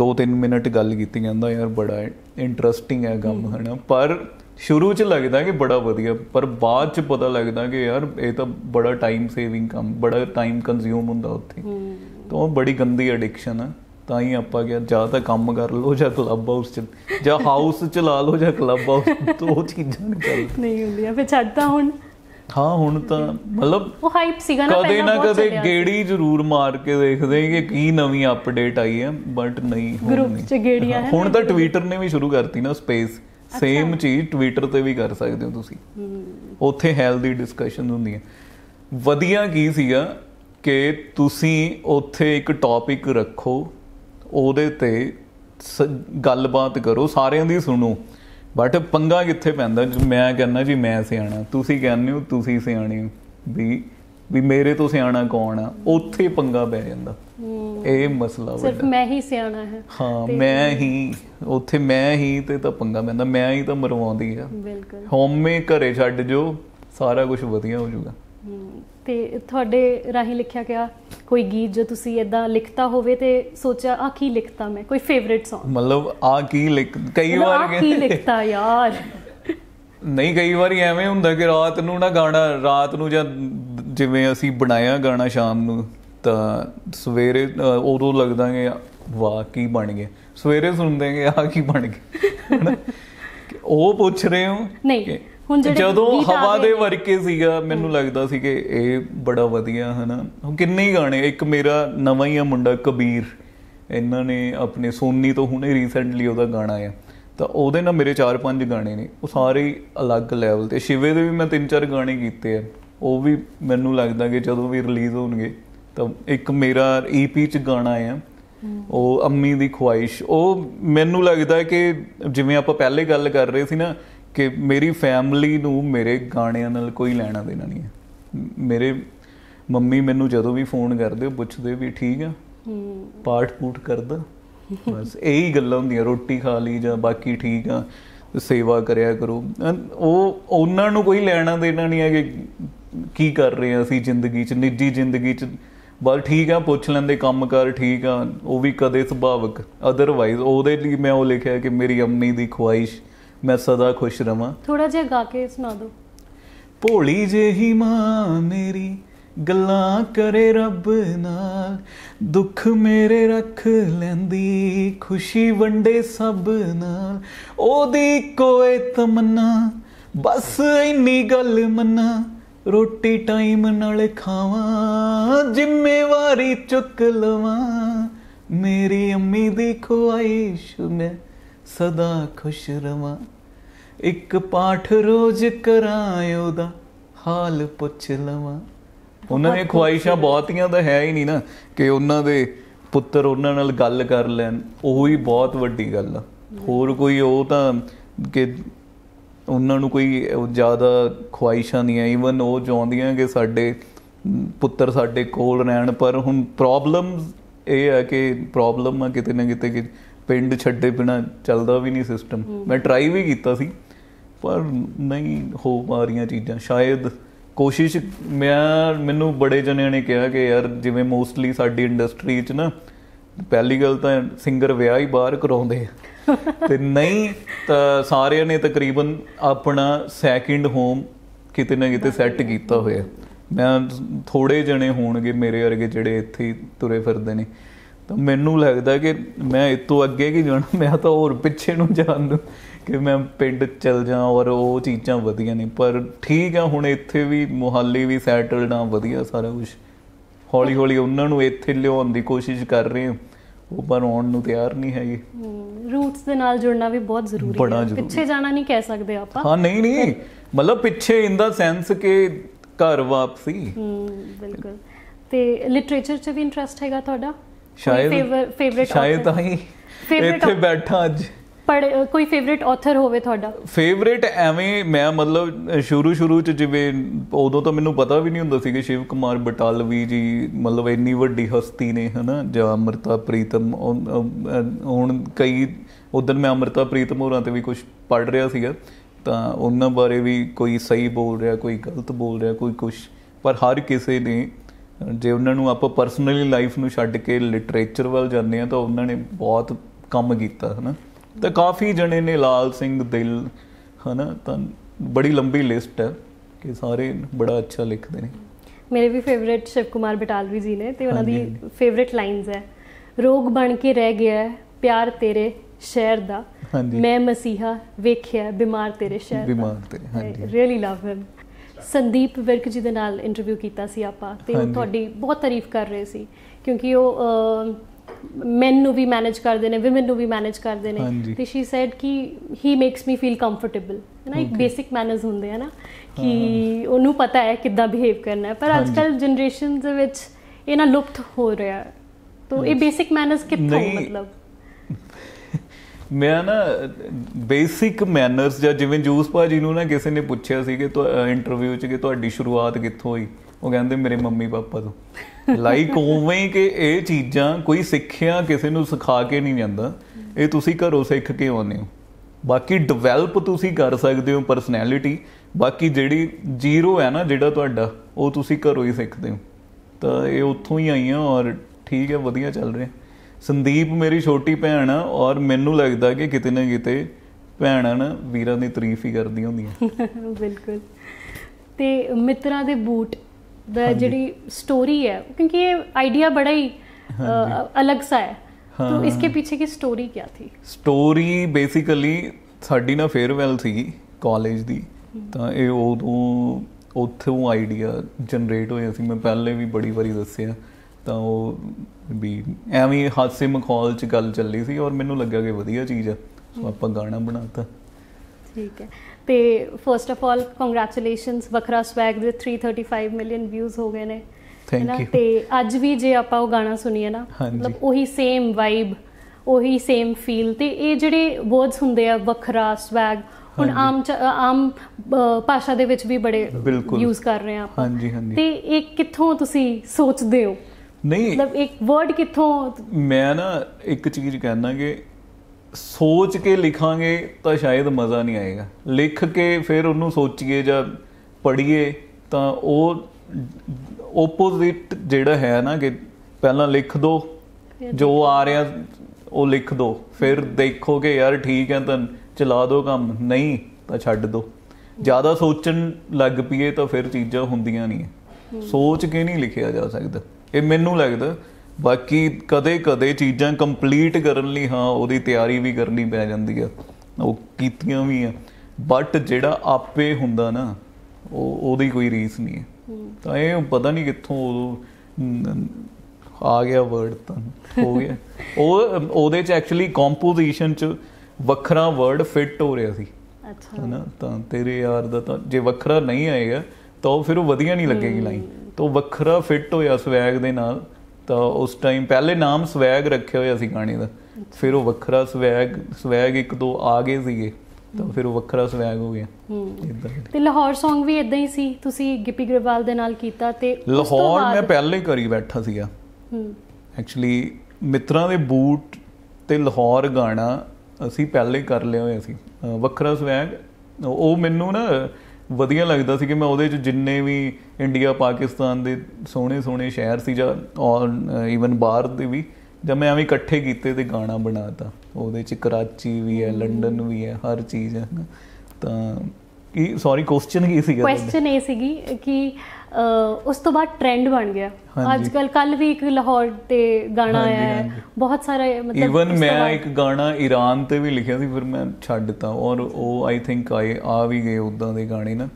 ਉਹ 2-3 ਮਿੰਟ ਗੱਲ ਕੀਤੀ ਜਾਂਦਾ ਯਾਰ ਬੜਾ ਇੰਟਰਸਟਿੰਗ ਹੈ ਕੰਮ ਹਨਾ ਪਰ ਸ਼ੁਰੂ ਚ ਲੱਗਦਾ ਕਿ ਬੜਾ ਵਧੀਆ ਪਰ ਬਾਅਦ ਚ ਪਤਾ ਲੱਗਦਾ ਕਿ ਯਾਰ ਇਹ ਤਾਂ ਬੜਾ ਟਾਈਮ ਸੇਵਿੰਗ ਕੰਮ ਬੜਾ ਟਾਈਮ ਕੰਜ਼ਿਊਮ ਹੁੰਦਾ ਉੱਥੇ ਤਾਂ ਉਹ ਬੜੀ ਗੰਦੀ ਐਡਿਕਸ਼ਨ ਆ ਤਾਂ ਹੀ ਆਪਾਂ ਕਿਹਾ ਜਾਂ ਤਾਂ ਕੰਮ ਕਰ ਲਓ ਜਾਂ ਕਲੱਬ ਹਾਊਸ ਚ ਜਾਂ ਹਾਊਸ ਚ ਲਾ ਲਓ ਜਾਂ ਕਲੱਬ ਹਾਊਸ ਦੋ ਚੀਜ਼ਾਂ ਨਹੀਂ ਨਹੀਂ ਹੁੰਦੀਆਂ ਫਿਰ ਛੱਡਦਾ ਹੁਣ ਹਾਂ ਹੁਣ ਤਾਂ ਮਤਲਬ ਉਹ ਹਾਈਪ ਸੀਗਾ ਨਾ ਕਦੇ ਨਾ ਕਦੇ ਗੇੜੀ ਜ਼ਰੂਰ ਮਾਰ ਕੇ ਦੇਖਦੇ ਆਂ ਕਿ ਕੀ ਨਵੀਂ ਅਪਡੇਟ ਆਈ ਹੈ ਬਟ ਨਹੀਂ ਗਰੁੱਪ ਚ ਗੇੜੀਆਂ ਹੁਣ ਤਾਂ ਟਵਿੱਟਰ ਨੇ ਵੀ ਸ਼ੁਰੂ ਕਰਤੀ ਨਾ ਸਪੇਸ ਸੇਮ ਚੀਜ਼ ਟਵਿੱਟਰ ਤੇ ਵੀ ਕਰ ਸਕਦੇ ਹੋ ਤੁਸੀਂ ਉੱਥੇ ਹੈਲਦੀ ਡਿਸਕਸ਼ਨ ਹੁੰਦੀਆਂ ਵਧੀਆ ਕੀ ਸੀਗਾ ਕਿ ਤੁਸੀਂ ਉੱਥੇ ਇੱਕ ਟੌਪਿਕ ਰੱਖੋ ਉਹਦੇ ਤੇ ਗੱਲਬਾਤ ਕਰੋ ਸਾਰਿਆਂ ਦੀ ਸੁਣੋ ਬਟ ਪੰਗਾ ਕਿੱਥੇ ਪੈਂਦਾ ਮੈਂ ਕਹਿੰਦਾ ਜੀ ਮੈਂ ਸਿਆਣਾ ਤੁਸੀਂ ਕਹਿੰਦੇ ਹੋ ਤੁਸੀਂ ਸਿਆਣੇ ਵੀ ਵੀ ਮੇਰੇ ਤੋਂ ਸਿਆਣਾ ਕੌਣ ਆ ਉੱਥੇ ਪੰਗਾ ਪੈ ਜਾਂਦਾ ਇਹ ਮਸਲਾ ਵੱਡਾ ਸਿਰਫ ਮੈਂ ਹੀ ਸਿਆਣਾ ਹੈ ਹਾਂ ਮੈਂ ਹੀ ਉੱਥੇ ਮੈਂ ਹੀ ਤੇ ਤਾਂ ਪੰਗਾ ਪੈਂਦਾ ਮੈਂ ਹੀ ਤਾਂ ਮਰਵਾਉਂਦੀ ਆ ਬਿਲਕੁਲ ਹੋਮੇ ਘਰੇ ਛੱਡ ਜੋ ਸਾਰਾ ਕੁਝ ਵਧੀਆ ਹੋ ਜਾਊਗਾ ਤੇ ਤੁਹਾਡੇ ਰਾਹੀਂ ਲਿਖਿਆ ਗਿਆ ਕੋਈ ਗੀਤ ਜੋ ਤੁਸੀਂ ਇਦਾਂ ਲਿਖਤਾ ਹੋਵੇ ਤੇ ਸੋਚਿਆ ਆ ਕੀ ਲਿਖਤਾ ਮੈਂ ਕੋਈ ਫੇਵਰਿਟ Song ਮਤਲਬ ਆ ਕੀ ਲਿਖ ਕਈ ਵਾਰ ਆ ਕੀ ਲਿਖਤਾ ਯਾਰ ਨਹੀਂ ਕਈ ਵਾਰੀ ਐਵੇਂ ਹੁੰਦਾ ਕਿ ਰਾਤ ਨੂੰ ਨਾ ਗਾਣਾ ਰਾਤ ਨੂੰ ਜਾਂ ਜਿਵੇਂ ਅਸੀਂ ਬਣਾਇਆ ਗਾਣਾ ਸ਼ਾਮ ਨੂੰ ਤਾਂ ਸਵੇਰੇ ਉਦੋਂ ਲੱਗਦਾ ਕਿ ਵਾਹ ਕੀ ਬਣ ਗਿਆ ਸਵੇਰੇ ਸੁਣਦੇ ਕਿ ਆ ਕੀ ਬਣ ਗਿਆ ਉਹ ਪੁੱਛ ਰਹੇ ਹੋ ਨਹੀਂ ਹੁਣ ਜਿਹੜੇ ਜਦੋਂ ਹਵਾ ਦੇ ਵਰਕੇ ਸੀਗਾ ਮੈਨੂੰ ਲੱਗਦਾ ਸੀ ਕਿ ਇਹ ਬੜਾ ਵਧੀਆ ਹਨਾ ਕਿੰਨੇ ਗਾਣੇ ਇੱਕ ਮੇਰਾ ਨਵਾਂ ਹੀ ਆ ਮੁੰਡਾ ਕਬੀਰ ਇਹਨਾਂ ਨੇ ਆਪਣੇ ਸੋਨੀ ਤੋਂ ਹੁਣੇ ਰੀਸੈਂਟਲੀ ਉਹਦਾ ਗਾਣਾ ਆ ਤਾਂ ਉਹਦੇ ਨਾਲ ਮੇਰੇ 4-5 ਗਾਣੇ ਨੇ ਉਹ ਸਾਰੇ ਅਲੱਗ ਲੈਵਲ ਤੇ ਸ਼ਿਵੇ ਦੇ ਵੀ ਮੈਂ 3-4 ਗਾਣੇ ਕੀਤੇ ਆ ਉਹ ਵੀ ਮੈਨੂੰ ਲੱਗਦਾ ਕਿ ਜਦੋਂ ਵੀ ਰਿਲੀਜ਼ ਹੋਣਗੇ ਤਾਂ ਇੱਕ ਮੇਰਾ ਈਪੀ e ਚ ਗਾਣਾ ਆ ਉਹ ਅੰਮੀ ਦੀ ਖੁਆਇਸ਼ ਉਹ ਮੈਨੂੰ ਲੱਗਦਾ ਕਿ ਜਿਵੇਂ ਆਪਾਂ ਪਹਿਲੇ ਗੱਲ ਕਰ ਰਹੇ ਸੀ ਨਾ ਕਿ ਮੇਰੀ ਫੈਮਿਲੀ ਨੂੰ ਮੇਰੇ ਗਾਣਿਆਂ ਨਾਲ ਕੋਈ ਲੈਣਾ ਦੇਣਾ ਨਹੀਂ ਹੈ ਮੇਰੇ ਮੰਮੀ ਮੈਨੂੰ ਜਦੋਂ ਵੀ ਫੋਨ ਕਰਦੇ ਉਹ ਪੁੱਛਦੇ ਵੀ ਠੀਕ ਆ ਪਾਠ ਪੂਟ ਕਰਦਾ ਬਸ ਇਹੀ ਗੱਲਾਂ ਹੁੰਦੀਆਂ ਰੋਟੀ ਖਾ ਲਈ ਜਾਂ ਬਾਕੀ ਠੀਕ ਆ ਸੇਵਾ ਕਰਿਆ ਕਰੋ ਉਹ ਉਹਨਾਂ ਨੂੰ ਕੋਈ ਲੈਣਾ ਦੇਣਾ ਨਹੀਂ ਹੈ ਕਿ ਕੀ ਕਰ ਰਹੇ ਆ ਅਸੀਂ ਜ਼ਿੰਦਗੀ 'ਚ ਨਿੱਜੀ ਜ਼ਿੰਦਗੀ 'ਚ ਬਲ ਠੀਕ ਆ ਪੁੱਛ ਲੈਂਦੇ ਕੰਮ ਕਰ ਠੀਕ ਆ ਉਹ ਵੀ ਕਦੇ ਸੁਭਾਵਕ ਅਦਰਵਾਈਜ਼ ਉਹਦੇ ਲਈ ਮੈਂ ਉਹ ਲਿਖਿਆ ਕਿ ਮੇਰੀ ਅੰਮੀ ਦੀ ਖੁਆਇਸ਼ ਮੈਂ ਸਦਾ ਖੁਸ਼ ਰਵਾਂ ਥੋੜਾ ਜਿਹਾ ਗਾ ਕੇ ਸੁਣਾ ਦੋ ਭੋਲੀ ਜਿਹੀ ਮਾਂ ਮੇਰੀ ਗੱਲਾਂ ਕਰੇ ਰੱਬ ਨਾਲ ਦੁੱਖ ਮੇਰੇ ਰੱਖ ਲੈਂਦੀ ਖੁਸ਼ੀ ਵੰਡੇ ਸਭ ਨਾਲ ਉਹਦੀ ਕੋਈ ਤਮੰਨਾ ਬਸ ਇੰਨੀ ਗੱਲ ਮੰਨਾ ਰੋਟੀ ਟਾਈਮ ਨਾਲ ਖਾਵਾਂ ਜ਼ਿੰਮੇਵਾਰੀ ਚੁੱਕ ਲਵਾਂ ਮੇਰੀ ਅੰਮੀ ਦੀ ਖੁਆਇਸ਼ ਮੈਂ ਸਦਾ ਖੁਸ਼ ਰਵਾਂ ਇੱਕ ਪਾਠ ਰੋਜ਼ ਕਰਾਇਓ ਦਾ ਹਾਲ ਪੁੱਛ ਲਵਾਂ ਉਹਨਾਂ ਦੇ ਖੁਆਇਸ਼ਾਂ ਬਹੁਤੀਆਂ ਤਾਂ ਹੈ ਹੀ ਨਹੀਂ ਨਾ ਕਿ ਉਹਨਾਂ ਦੇ ਪੁੱਤਰ ਉਹਨਾਂ ਨਾਲ ਗੱਲ ਕਰ ਲੈਣ ਉਹ ਹੀ ਬਹੁਤ ਵੱਡੀ ਗੱਲ ਆ ਹੋਰ ਕੋਈ ਉਹ ਤਾਂ ਕਿ ਉਹਨਾਂ ਨੂੰ ਕੋਈ ਜ਼ਿਆਦਾ ਖੁਆਇਸ਼ਾਂ ਨਹੀਂ ਆ ਇਵਨ ਉਹ ਚਾਹੁੰਦੀਆਂ ਕਿ ਸਾਡੇ ਪੁੱਤਰ ਸਾਡੇ ਕੋਲ ਰਹਿਣ ਪਰ ਹੁਣ ਪ੍ਰੋਬਲਮ ਇਹ ਹੈ ਕਿ ਪ੍ਰੋਬਲਮ ਆ ਕਿਤੇ ਨਾ ਕਿਤੇ ਕਿ ਪਿੰਡ ਛੱਡੇ ਬਿਨਾ ਚੱਲਦਾ ਵੀ ਨਹੀਂ ਸਿਸਟਮ ਮੈਂ ਟਰਾਈ ਵੀ ਕੀਤਾ ਸੀ ਪਰ ਨਹੀਂ ਹੋ ਪਾ ਰਹੀਆਂ ਚੀਜ਼ਾਂ ਸ਼ਾਇਦ ਕੋਸ਼ਿਸ਼ ਮੈਂ ਮੈਨੂੰ ਬੜੇ ਜਣਿਆਂ ਨੇ ਕਿਹਾ ਕਿ ਯਾਰ ਜਿਵੇਂ ਮੋਸਟਲੀ ਸਾਡੀ ਇੰਡਸਟਰੀ 'ਚ ਨਾ ਪਹਿਲੀ ਗੱਲ ਤਾਂ ਸਿੰਗਰ ਵਿਆਹ ਹੀ ਬਾਹਰ ਕਰਾਉਂਦੇ ਤੇ ਨਹੀਂ ਤਾਂ ਸਾਰਿਆਂ ਨੇ ਤਕਰੀਬਨ ਆਪਣਾ ਸੈਕਿੰਡ ਹੋਮ ਕਿਤੇ ਨਾ ਕਿਤੇ ਸੈੱਟ ਕੀਤਾ ਹੋਇਆ ਮੈਂ ਥੋੜੇ ਜਣੇ ਹੋਣਗੇ ਮੇਰੇ ਵਰਗੇ ਜਿਹੜੇ ਇੱਥੇ ਤੁਰੇ ਫਿਰਦੇ ਨੇ ਤਾਂ ਮੈਨੂੰ ਲੱਗਦਾ ਕਿ ਮੈਂ ਇਤੋਂ ਅੱਗੇ ਕੀ ਜਾਣਾ ਮੈਂ ਤਾਂ ਹੋਰ ਪਿੱਛੇ ਨੂੰ ਜਾਣ ਨੂੰ ਕਿ ਮੈਂ ਪਿੰਡ ਚਲ ਜਾ ਔਰ ਉਹ ਚੀਜ਼ਾਂ ਵਧੀਆਂ ਨੇ ਪਰ ਠੀਕ ਆ ਹੁਣ ਇੱਥੇ ਵੀ ਮੁਹੱਲੇ ਵੀ ਸੈਟਲਡ ਆ ਵਧੀਆ ਸਾਰਾ ਕੁਝ ਹੌਲੀ ਹੌਲੀ ਉਹਨਾਂ ਨੂੰ ਇੱਥੇ ਲਿਆਉਣ ਦੀ ਕੋਸ਼ਿਸ਼ ਕਰ ਰਹੇ ਹਾਂ ਉਹ ਪਰ ਆਉਣ ਨੂੰ ਤਿਆਰ ਨਹੀਂ ਹੈਗੇ ਰੂਟਸ ਦੇ ਨਾਲ ਜੁੜਨਾ ਵੀ ਬਹੁਤ ਜ਼ਰੂਰੀ ਹੈ ਪਿੱਛੇ ਜਾਣਾ ਨਹੀਂ ਕਹਿ ਸਕਦੇ ਆਪਾਂ ਹਾਂ ਨਹੀਂ ਨਹੀਂ ਮਤਲਬ ਪਿੱਛੇ ਇਨ ਦਾ ਸੈਂਸ ਕਿ ਘਰ ਵਾਪਸੀ ਹੂੰ ਬਿਲਕੁਲ ਤੇ ਲਿਟਰੇਚਰ 'ਚ ਵੀ ਇੰਟਰਸਟ ਹੈਗਾ ਤੁਹਾਡਾ ਸ਼ਾਇਦ ਫੇਵਰਿਟ ਸ਼ਾਇਦ ਤਾਂ ਹੀ ਇੱਥੇ ਬੈਠਾ ਅੱਜ ਪੜ ਕੋਈ ਫੇਵਰਿਟ ਆਥਰ ਹੋਵੇ ਤੁਹਾਡਾ ਫੇਵਰਿਟ ਐਵੇਂ ਮੈਂ ਮਤਲਬ ਸ਼ੁਰੂ ਸ਼ੁਰੂ ਚ ਜਿਵੇਂ ਉਦੋਂ ਤਾਂ ਮੈਨੂੰ ਪਤਾ ਵੀ ਨਹੀਂ ਹੁੰਦਾ ਸੀ ਕਿ ਸ਼ਿਵ ਕੁਮਾਰ ਬਟਾਲਵੀ ਜੀ ਮਤਲਬ ਇੰਨੀ ਵੱਡੀ ਹਸਤੀ ਨੇ ਹਨਾ ਜਾਂ ਅਮਰਤਾ ਪ੍ਰੀਤਮ ਹੁਣ ਕਈ ਉਦੋਂ ਮੈਂ ਅਮਰਤਾ ਪ੍ਰੀਤਮ ਹੋਰਾਂ ਤੇ ਵੀ ਕੁਝ ਪੜ ਰਿਹਾ ਸੀਗਾ ਤਾਂ ਉਹਨਾਂ ਬਾਰੇ ਵੀ ਕੋਈ ਸਹੀ ਬੋਲ ਰਿਹਾ ਕੋਈ ਗਲਤ ਬੋਲ ਰਿਹਾ ਕੋਈ ਕੁਝ ਪਰ ਹਰ ਕਿਸੇ ਨੇ ਜੇ ਉਹਨਾਂ ਨੂੰ ਆਪਾਂ ਪਰਸਨਲੀ ਲਾਈਫ ਨੂੰ ਛੱਡ ਕੇ ਲਿਟਰੇਚਰ ਵੱਲ ਜਾਂਦੇ ਆ ਤਾਂ ਉਹਨਾਂ ਨੇ ਬਹੁਤ ਕੰਮ ਕੀਤਾ ਹੈ ਨਾ ਤਾਂ ਕਾਫੀ ਜਣੇ ਨੇ ਲਾਲ ਸਿੰਘ ਦਿਲ ਹਨਾ ਤਾਂ ਬੜੀ ਲੰਬੀ ਲਿਸਟ ਹੈ ਕਿ ਸਾਰੇ ਬੜਾ ਅੱਛਾ ਲਿਖਦੇ ਨੇ ਮੇਰੇ ਵੀ ਫੇਵਰਿਟ ਸ਼ਿਵ ਕੁਮਾਰ ਬਟਾਲਵੀ ਜੀ ਨੇ ਤੇ ਉਹਨਾਂ ਦੀ ਫੇਵਰਿਟ ਲਾਈਨਸ ਹੈ ਰੋਗ ਬਣ ਕੇ ਰਹਿ ਗਿਆ ਪਿਆਰ ਤੇਰੇ ਸ਼ਹਿਰ ਦਾ ਮੈਂ ਮਸੀਹਾ ਵੇਖਿਆ ਬਿਮਾਰ ਤੇਰੇ ਸ਼ਹਿਰ ਬਿਮਾਰ ਤੇਰੇ ਹਾਂਜੀ really love him Sandeep Virk ji ਦੇ ਨਾਲ ਇੰਟਰਵਿਊ ਕੀਤਾ ਸੀ ਆਪਾਂ ਤੇ ਉਹ ਤੁਹਾਡੀ ਬਹੁਤ ਤਾਰੀਫ ਕਰ ਰਹੇ ਸੀ ਕਿਉਂਕਿ ਉਹ men ਨੂੰ ਵੀ ਮੈਨੇਜ ਕਰਦੇ ਨੇ women ਨੂੰ ਵੀ ਮੈਨੇਜ ਕਰਦੇ ਨੇ ਤੇ ਸ਼ੀ ਸੈਡ ਕਿ he makes me feel comfortable ਹੈ ਨਾ ਇੱਕ ਬੇਸਿਕ ਮੈਨਰਸ ਹੁੰਦੇ ਆ ਨਾ ਕਿ ਉਹਨੂੰ ਪਤਾ ਹੈ ਕਿੱਦਾਂ ਬਿਹੇਵ ਕਰਨਾ ਹੈ ਪਰ ਅੱਜ ਕੱਲ ਜਨਰੇਸ਼ਨ ਦੇ ਵਿੱਚ ਇਹ ਨਾ ਲੁਪਤ ਹੋ ਰਿਹਾ ਹੈ ਤਾਂ ਇਹ ਬੇਸਿਕ ਮੈਨਰਸ ਕਿੱਥੋਂ ਮਤਲਬ ਮੈਂ ਨਾ ਬੇਸਿਕ ਮੈਨਰਸ ਜਾਂ ਜਿਵੇਂ ਜੂਸ ਭਾਜੀ ਨੂੰ ਨਾ ਕਿਸੇ ਨੇ ਪੁੱਛਿਆ ਸੀ ਕਿ ਇੰਟਰਵਿਊ 'ਚ ਕਿ ਤੁਹਾਡੀ ਸ਼ੁਰੂਆਤ ਕਿੱਥੋਂ ਹੋਈ ਉਹ ਕਹਿੰਦੇ ਮੇਰੇ ਮੰਮੀ ਪਾਪਾ ਤੋਂ ਲਾਈਕ ਉਵੇਂ ਕਿ ਇਹ ਚੀਜ਼ਾਂ ਕੋਈ ਸਿੱਖਿਆ ਕਿਸੇ ਨੂੰ ਸਿਖਾ ਕੇ ਨਹੀਂ ਜਾਂਦਾ ਇਹ ਤੁਸੀਂ ਘਰੋਂ ਸਿੱਖ ਕੇ ਆਉਂਦੇ ਹੋ ਬਾਕੀ ਡਿਵੈਲਪ ਤੁਸੀਂ ਕਰ ਸਕਦੇ ਹੋ ਪਰਸਨੈਲਿਟੀ ਬਾਕੀ ਜਿਹੜੀ ਜ਼ੀਰੋ ਹੈ ਨਾ ਜਿਹੜਾ ਤੁਹਾਡਾ ਉਹ ਤੁਸੀਂ ਘਰੋਂ ਹੀ ਸਿੱਖਦੇ ਹੋ ਤਾਂ ਇਹ ਉੱਥੋਂ ਹੀ ਆਈਆਂ ਔਰ ਠੀਕ ਹੈ ਵਧੀਆ ਚੱਲ ਰਿਹਾ ਸੰਦੀਪ ਮੇਰੀ ਛੋਟੀ ਭੈਣ ਆ ਔਰ ਮੈਨੂੰ ਲੱਗਦਾ ਕਿ ਕਿਤੇ ਨਾ ਕਿਤੇ ਭੈਣਾਂ ਨਾ ਵੀਰਾਂ ਦੀ ਤਾਰੀਫ ਹੀ ਕਰਦੀਆਂ ਹੁੰਦੀਆਂ ਬਿਲਕੁਲ ਤੇ ਮਿੱਤਰਾਂ ਦੇ ਬੂਟ ਦਾ ਜਿਹੜੀ ਸਟੋਰੀ ਹੈ ਕਿਉਂਕਿ ਇਹ ਆਈਡੀਆ ਬੜਾ ਹੀ ਅਲੱਗ ਸਾ ਹੈ ਤਾਂ ਇਸਕੇ ਪਿੱਛੇ ਕੀ ਸਟੋਰੀ ਕੀ ਥੀ ਸਟੋਰੀ ਬੇਸਿਕਲੀ ਸਾਡੀ ਨਾ ਫੇਅਰਵੈਲ ਸੀਗੀ ਕਾਲਜ ਦੀ ਤਾਂ ਇਹ ਉਦੋਂ ਉੱਥੋਂ ਆਈਡੀਆ ਜਨਰੇਟ ਹੋਇਆ ਸੀ ਮੈਂ ਪਹਿਲੇ ਵੀ ਬੜੀ ਵਾਰੀ ਦੱਸਿਆ ਤਾਂ ਉਹ ਵੀ ਐਵੇਂ ਹਾਸੇ ਮਖੌਲ ਚ ਗੱਲ ਚੱਲੀ ਸੀ ਔਰ ਮੈਨੂੰ ਲੱਗਾ ਕਿ ਵਧੀਆ ਚੀਜ਼ ਆ ਸੋ ਆਪਾਂ ਗਾਣਾ ਬਣਾਤਾ ਠੀਕ ਹੈ ਤੇ first of all congratulations Vakhra swag ਦੇ 335 ਮਿਲੀਅਨ ਵਿਊਜ਼ ਹੋ ਗਏ ਨੇ ਥੈਂਕ ਯੂ ਤੇ ਅੱਜ ਵੀ ਜੇ ਆਪਾਂ ਉਹ ਗਾਣਾ ਸੁਣੀਏ ਨਾ ਮਤਲਬ ਉਹੀ ਸੇਮ ਵਾਈਬ ਉਹੀ ਸੇਮ ਫੀਲ ਤੇ ਇਹ ਜਿਹੜੇ ਵਰਡਸ ਹੁੰਦੇ ਆ ਵਖਰਾ ਸਵੈਗ ਹੁਣ ਆਮ ਆਮ ਭਾਸ਼ਾ ਦੇ ਵਿੱਚ ਵੀ ਬੜੇ ਯੂਜ਼ ਕਰ ਰਹੇ ਆ ਆਪਾਂ ਹਾਂਜੀ ਹਾਂਜੀ ਤੇ ਇਹ ਕਿੱਥੋਂ ਤੁਸੀਂ ਸੋਚਦੇ ਹੋ ਨਹੀਂ ਮਤਲਬ ਇੱਕ ਵਰਡ ਕਿੱਥੋਂ ਮੈਂ ਨਾ ਇੱਕ ਚੀਜ਼ ਕਹਿਣਾ ਕਿ ਸੋਚ ਕੇ ਲਿਖਾਂਗੇ ਤਾਂ ਸ਼ਾਇਦ ਮਜ਼ਾ ਨਹੀਂ ਆਏਗਾ ਲਿਖ ਕੇ ਫਿਰ ਉਹਨੂੰ ਸੋਚੀਏ ਜਾਂ ਪੜ੍ਹੀਏ ਤਾਂ ਉਹ ਆਪੋਜ਼ਿਟ ਜਿਹੜਾ ਹੈ ਨਾ ਕਿ ਪਹਿਲਾਂ ਲਿਖ ਦੋ ਜੋ ਆ ਰਿਹਾ ਉਹ ਲਿਖ ਦੋ ਫਿਰ ਦੇਖੋਗੇ ਯਾਰ ਠੀਕ ਹੈ ਤਾਂ ਚਲਾ ਦੋ ਕੰਮ ਨਹੀਂ ਤਾਂ ਛੱਡ ਦੋ ਜ਼ਿਆਦਾ ਸੋਚਣ ਲੱਗ ਪਈਏ ਤਾਂ ਫਿਰ ਚੀਜ਼ਾਂ ਹੁੰਦੀਆਂ ਨਹੀਂ ਸੋਚ ਕੇ ਨਹੀਂ ਲਿਖਿਆ ਜਾ ਸਕਦਾ ਇਹ ਮੈਨੂੰ ਲੱਗਦਾ ਬਾਕੀ ਕਦੇ-ਕਦੇ ਚੀਜ਼ਾਂ ਕੰਪਲੀਟ ਕਰਨ ਲਈ ਹਾਂ ਉਹਦੀ ਤਿਆਰੀ ਵੀ ਕਰਨੀ ਪੈ ਜਾਂਦੀ ਆ ਉਹ ਕੀਤੀਆਂ ਵੀ ਆ ਬਟ ਜਿਹੜਾ ਆਪੇ ਹੁੰਦਾ ਨਾ ਉਹ ਉਹਦੀ ਕੋਈ ਰੀਸ ਨਹੀਂ ਹੈ ਤਾਂ ਇਹ ਪਤਾ ਨਹੀਂ ਕਿੱਥੋਂ ਉਹ ਆ ਗਿਆ ਵਰਡ ਤਾਂ ਹੋ ਗਿਆ ਉਹ ਉਹਦੇ ਚ ਐਕਚੁਅਲੀ ਕੰਪੋਜੀਸ਼ਨ ਚ ਵੱਖਰਾ ਵਰਡ ਫਿੱਟ ਹੋ ਰਿਹਾ ਸੀ ਅੱਛਾ ਹਨਾ ਤਾਂ ਤੇਰੇ ਯਾਰ ਦਾ ਤਾਂ ਜੇ ਵੱਖਰਾ ਨਹੀਂ ਆਏਗਾ ਤਾਂ ਫਿਰ ਉਹ ਵਧੀਆ ਨਹੀਂ ਲੱਗੇਗੀ ਲਾਈਨ ਤਾਂ ਵੱਖਰਾ ਫਿੱਟ ਹੋਇਆ ਸਵੈਗ ਦੇ ਨਾਲ ਤਾਂ ਉਸ ਟਾਈਮ ਪਹਿਲੇ ਨਾਮ ਸਵੈਗ ਰੱਖਿਆ ਹੋਇਆ ਸੀ ਗਾਣੇ ਦਾ ਫਿਰ ਉਹ ਵੱਖਰਾ ਸਵੈਗ ਸਵੈਗ ਇੱਕ ਦੋ ਆ ਗਏ ਸੀਗੇ ਤਾਂ ਫਿਰ ਉਹ ਵੱਖਰਾ ਸਵੈਗ ਹੋ ਗਿਆ ਤੇ ਲਾਹੌਰ Song ਵੀ ਇਦਾਂ ਹੀ ਸੀ ਤੁਸੀਂ ਗਿੱਪੀ ਗਰੇਵਾਲ ਦੇ ਨਾਲ ਕੀਤਾ ਤੇ ਲਾਹੌਰ ਮੈਂ ਪਹਿਲੇ ਕਰੀ ਬੈਠਾ ਸੀਗਾ ਐਕਚੁਅਲੀ ਮਿੱਤਰਾਂ ਦੇ ਬੂਟ ਤੇ ਲਾਹੌਰ ਗਾਣਾ ਅਸੀਂ ਪਹਿਲੇ ਕਰ ਲਿਆ ਹੋਇਆ ਸੀ ਵੱਖਰਾ ਸਵੈਗ ਉਹ ਮੈਨੂੰ ਨਾ ਵਧੀਆ ਲੱਗਦਾ ਸੀ ਕਿ ਮੈਂ ਉਹਦੇ 'ਚ ਜਿੰਨੇ ਵੀ ਇੰਡੀਆ ਪਾਕਿਸਤਾਨ ਦੇ ਸੋਹਣੇ ਸੋਹਣੇ ਸ਼ਹਿਰ ਸੀ ਜਾਂ ਔਰ ਇਵਨ ਬਾਹਰ ਦੇ ਵੀ ਜਦ ਮੈਂ ਐਵੇਂ ਇਕੱਠੇ ਕੀਤੇ ਤੇ ਗਾਣਾ ਬਣਾਤਾ ਉਹਦੇ 'ਚ ਕਰਾਚੀ ਵੀ ਹੈ ਲੰਡਨ ਵੀ ਹੈ ਹਰ ਚੀਜ਼ ਹੈ ਤਾਂ ਕੀ ਸੌਰੀ ਕੁਐਸਚਨ ਕੀ ਸੀਗਾ ਕੁਐਸਚਨ ਇਹ ਸੀਗੀ ਕਿ ਉਸ ਤੋਂ ਬਾਅਦ ਟ੍ਰੈਂਡ ਬਣ ਗਿਆ ਅੱਜ ਕੱਲ ਕੱਲ ਵੀ ਇੱਕ ਲਾਹੌਰ ਤੇ ਗਾਣਾ ਆਇਆ ਹੈ ਬਹੁਤ ਸਾਰੇ ਮਤਲਬ ਇਵਨ ਮੈਂ ਇੱਕ ਗਾਣਾ ਈਰਾਨ ਤੇ ਵੀ ਲਿਖਿਆ ਸੀ ਫਿਰ ਮੈਂ ਛੱਡ ਦਿੱਤਾ ਔਰ ਉਹ ਆਈ ਥਿੰਕ ਆਏ ਆ ਵੀ ਗਏ ਉਦਾਂ ਦੇ ਗਾਣੇ ਨਾ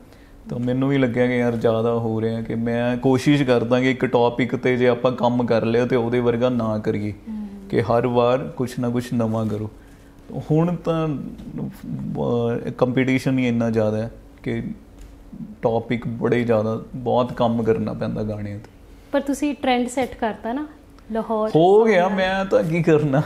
ਤਾਂ ਮੈਨੂੰ ਵੀ ਲੱਗਿਆ ਕਿ ਯਾਰ ਜ਼ਿਆਦਾ ਹੋ ਰਿਹਾ ਕਿ ਮੈਂ ਕੋਸ਼ਿਸ਼ ਕਰਦਾ ਕਿ ਇੱਕ ਟੌਪਿਕ ਤੇ ਜੇ ਆਪਾਂ ਕੰਮ ਕਰ ਲਿਆ ਤੇ ਉਹਦੇ ਵਰਗਾ ਨਾ ਕਰੀਏ ਕਿ ਹਰ ਵਾਰ ਕੁਝ ਨਾ ਕੁਝ ਨਵਾਂ ਕਰੋ ਹੁਣ ਤਾਂ ਕੰਪੀਟੀਸ਼ਨ ਹੀ ਇੰਨਾ ਜ਼ਿਆਦਾ ਹੈ ਕਿ ਟੌਪਿਕ ਬੜੇ ਜ਼ਿਆਦਾ ਬਹੁਤ ਕੰਮ ਕਰਨਾ ਪੈਂਦਾ ਗਾਣਿਆਂ ਤੇ ਪਰ ਤੁਸੀਂ ਟ੍ਰੈਂਡ ਸੈੱਟ ਕਰਤਾ ਨਾ ਲਾਹੌਰ ਹੋ ਗਿਆ ਮੈਂ ਤਾਂ ਕੀ ਕਰਨਾ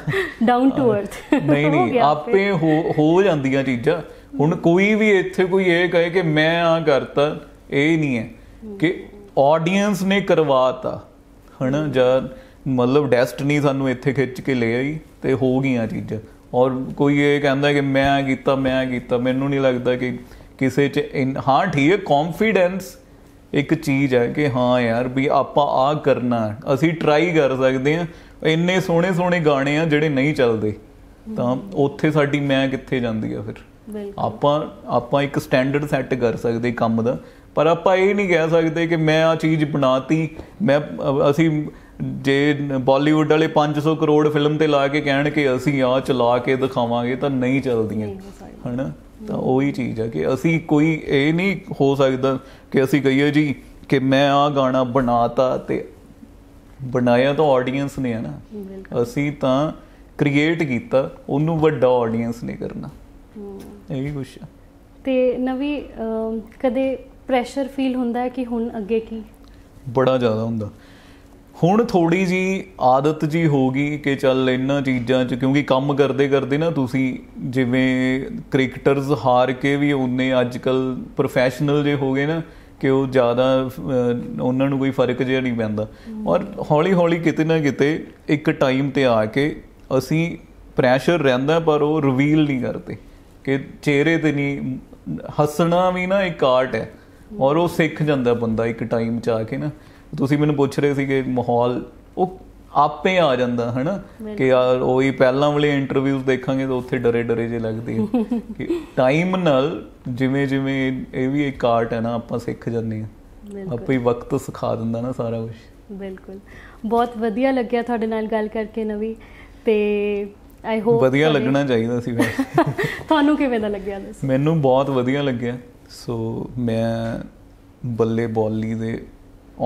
ਡਾਊਨ ਟੂ ਅਰਥ ਨਹੀਂ ਨਹੀਂ ਆਪੇ ਹੋ ਜਾਂਦੀਆਂ ਚੀਜ਼ਾਂ ਹੁਣ ਕੋਈ ਵੀ ਇੱਥੇ ਕੋਈ ਇਹ ਕਹੇ ਕਿ ਮੈਂ ਆ ਕਰਤਾ ਇਹ ਨਹੀਂ ਹੈ ਕਿ ਆਡੀਅנס ਨੇ ਕਰਵਾਤਾ ਹਣ ਜਾਂ ਮਤਲਬ ਡੈਸਟਨੀ ਸਾਨੂੰ ਇੱਥੇ ਖਿੱਚ ਕੇ ਲੈ ਆਈ ਤੇ ਹੋ ਗਈਆਂ ਚੀਜ਼ਾਂ ਔਰ ਕੋਈ ਇਹ ਕਹਿੰਦਾ ਕਿ ਮੈਂ ਕੀਤਾ ਮੈਂ ਕੀਤਾ ਮੈਨੂੰ ਨਹੀਂ ਲੱਗਦਾ ਕਿ ਕਿਸੇ ਚ ਹਾਂ ਠੀਕ ਹੈ ਕੌਨਫੀਡੈਂਸ ਇੱਕ ਚੀਜ਼ ਹੈ ਕਿ ਹਾਂ ਯਾਰ ਵੀ ਆਪਾਂ ਆ ਕਰਨਾ ਅਸੀਂ ਟਰਾਈ ਕਰ ਸਕਦੇ ਆ ਇੰਨੇ ਸੋਹਣੇ ਸੋਹਣੇ ਗਾਣੇ ਆ ਜਿਹੜੇ ਨਹੀਂ ਚੱਲਦੇ ਤਾਂ ਉੱਥੇ ਸਾਡੀ ਮੈਂ ਕਿੱਥੇ ਜਾਂਦੀ ਆ ਫਿਰ ਆਪਾਂ ਆਪਾਂ ਇੱਕ ਸਟੈਂਡਰਡ ਸੈੱਟ ਕਰ ਸਕਦੇ ਕੰਮ ਦਾ ਪਰ ਆਪਾਂ ਇਹ ਨਹੀਂ ਕਹਿ ਸਕਦੇ ਕਿ ਮੈਂ ਆ ਚੀਜ਼ ਬਣਾਤੀ ਮੈਂ ਅਸੀਂ ਜੇ ਬਾਲੀਵੁੱਡ ਵਾਲੇ 500 ਕਰੋੜ ਫਿਲਮ ਤੇ ਲਾ ਕੇ ਕਹਿਣ ਕਿ ਅਸੀਂ ਆ ਚਲਾ ਕੇ ਦਿਖਾਵਾਂਗੇ ਤਾਂ ਨਹੀਂ ਚੱਲਦੀਆਂ ਹਨਾ ਤਾਂ ਉਹੀ ਚੀਜ਼ ਹੈ ਕਿ ਅਸੀਂ ਕੋਈ ਇਹ ਨਹੀਂ ਹੋ ਸਕਦਾ ਕਿ ਅਸੀਂ ਕਹੀਏ ਜੀ ਕਿ ਮੈਂ ਆ ਗਾਣਾ ਬਣਾਤਾ ਤੇ ਬਣਾਇਆ ਤਾਂ ਆਡੀਅנס ਨੇ ਹੈ ਨਾ ਅਸੀਂ ਤਾਂ ਕ੍ਰੀਏਟ ਕੀਤਾ ਉਹਨੂੰ ਵੱਡਾ ਆਡੀਅנס ਨੇ ਕਰਨਾ ਇਹ ਵੀ ਕੁਝ ਤੇ ਨਵੀਂ ਕਦੇ ਪ੍ਰੈਸ਼ਰ ਫੀਲ ਹੁੰਦਾ ਹੈ ਕਿ ਹੁਣ ਅੱਗੇ ਕੀ ਬੜਾ ਜ਼ਿਆਦਾ ਹੁੰਦਾ ਹੁਣ ਥੋੜੀ ਜੀ ਆਦਤ ਜੀ ਹੋ ਗਈ ਕਿ ਚੱਲ ਇਹਨਾਂ ਚੀਜ਼ਾਂ 'ਚ ਕਿਉਂਕਿ ਕੰਮ ਕਰਦੇ ਕਰਦੇ ਨਾ ਤੁਸੀਂ ਜਿਵੇਂ ਕ੍ਰਿਕਟਰਸ ਹਾਰ ਕੇ ਵੀ ਉਹਨੇ ਅੱਜਕੱਲ ਪ੍ਰੋਫੈਸ਼ਨਲ ਜੇ ਹੋ ਗਏ ਨਾ ਕਿ ਉਹ ਜ਼ਿਆਦਾ ਉਹਨਾਂ ਨੂੰ ਕੋਈ ਫਰਕ ਜਿਹਾ ਨਹੀਂ ਪੈਂਦਾ ਔਰ ਹੌਲੀ ਹੌਲੀ ਕਿਤੇ ਨਾ ਕਿਤੇ ਇੱਕ ਟਾਈਮ ਤੇ ਆ ਕੇ ਅਸੀਂ ਪ੍ਰੈਸ਼ਰ ਰਹਿੰਦਾ ਪਰ ਉਹ ਰਿਵੀਲ ਨਹੀਂ ਕਰਦੇ ਕਿ ਚਿਹਰੇ ਤੇ ਨਹੀਂ ਹੱਸਣਾ ਵੀ ਨਾ ਇੱਕ ਆਰਟ ਹੈ ਔਰ ਉਹ ਸਿੱਖ ਜਾਂਦਾ ਬੰਦਾ ਇੱਕ ਟਾਈਮ ਚ ਆ ਕੇ ਨਾ ਤੁਸੀਂ ਮੈਨੂੰ ਪੁੱਛ ਰਹੇ ਸੀਗੇ ਮਾਹੌਲ ਉਹ ਆਪੇ ਆ ਜਾਂਦਾ ਹਨਾ ਕਿ ਯਾਰ ਉਹੀ ਪਹਿਲਾਂ ਵਾਲੇ ਇੰਟਰਵਿਊਜ਼ ਦੇਖਾਂਗੇ ਤਾਂ ਉੱਥੇ ਡਰੇ ਡਰੇ ਜੇ ਲੱਗਦੇ ਆ ਕਿ ਟਾਈਮ ਨਾਲ ਜਿਵੇਂ ਜਿਵੇਂ ਇਹ ਵੀ ਇੱਕ ਆਰਟ ਹੈ ਨਾ ਆਪਾਂ ਸਿੱਖ ਜਾਂਦੇ ਆ ਆਪੇ ਹੀ ਵਕਤ ਸਿਖਾ ਦਿੰਦਾ ਨਾ ਸਾਰਾ ਕੁਝ ਬਿਲਕੁਲ ਬਹੁਤ ਵਧੀਆ ਲੱਗਿਆ ਤੁਹਾਡੇ ਨਾਲ ਗੱਲ ਕਰਕੇ ਨਵੀ ਤੇ ਆਈ ਹੋਪ ਵਧੀਆ ਲੱਗਣਾ ਚਾਹੀਦਾ ਸੀ ਤੁਹਾਨੂੰ ਕਿਵੇਂ ਦਾ ਲੱਗਿਆ ਦੱਸ ਮੈਨੂੰ ਬਹੁਤ ਵਧੀਆ ਲੱਗਿਆ ਸੋ ਮੈਂ ਬੱਲੇ ਬੋਲੀ ਦੇ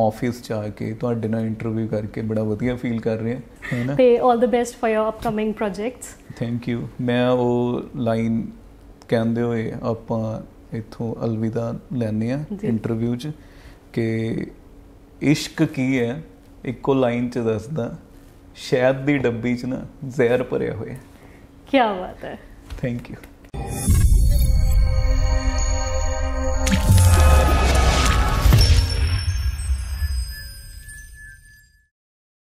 ਆਫਿਸ ਚ ਕੇ ਤੁਹਾਡੇ ਨਾਲ ਇੰਟਰਵਿਊ ਕਰਕੇ ਬੜਾ ਵਧੀਆ ਫੀਲ ਕਰ ਰਹੇ ਹਾਂ ਹੈ ਨਾ ਤੇ 올 the best for your upcoming projects thank you ਮੈਂ ਉਹ ਲਾਈਨ ਕਹਿੰਦੇ ਹੋਏ ਆਪਾਂ ਇਥੋਂ ਅਲਵਿਦਾ ਲੈਣੇ ਆ ਇੰਟਰਵਿਊ ਚ ਕਿ ਇਸ਼ਕ ਕੀ ਹੈ ਇੱਕੋ ਲਾਈਨ ਚ ਦੱਸਦਾ ਸ਼ਹਿਦ ਦੀ ਡੱਬੀ ਚ ਨਾ ਜ਼ਹਿਰ ਭਰਿਆ ਹੋਇਆ ਕੀ ਬਾਤ ਹੈ ਥੈਂਕ ਯੂ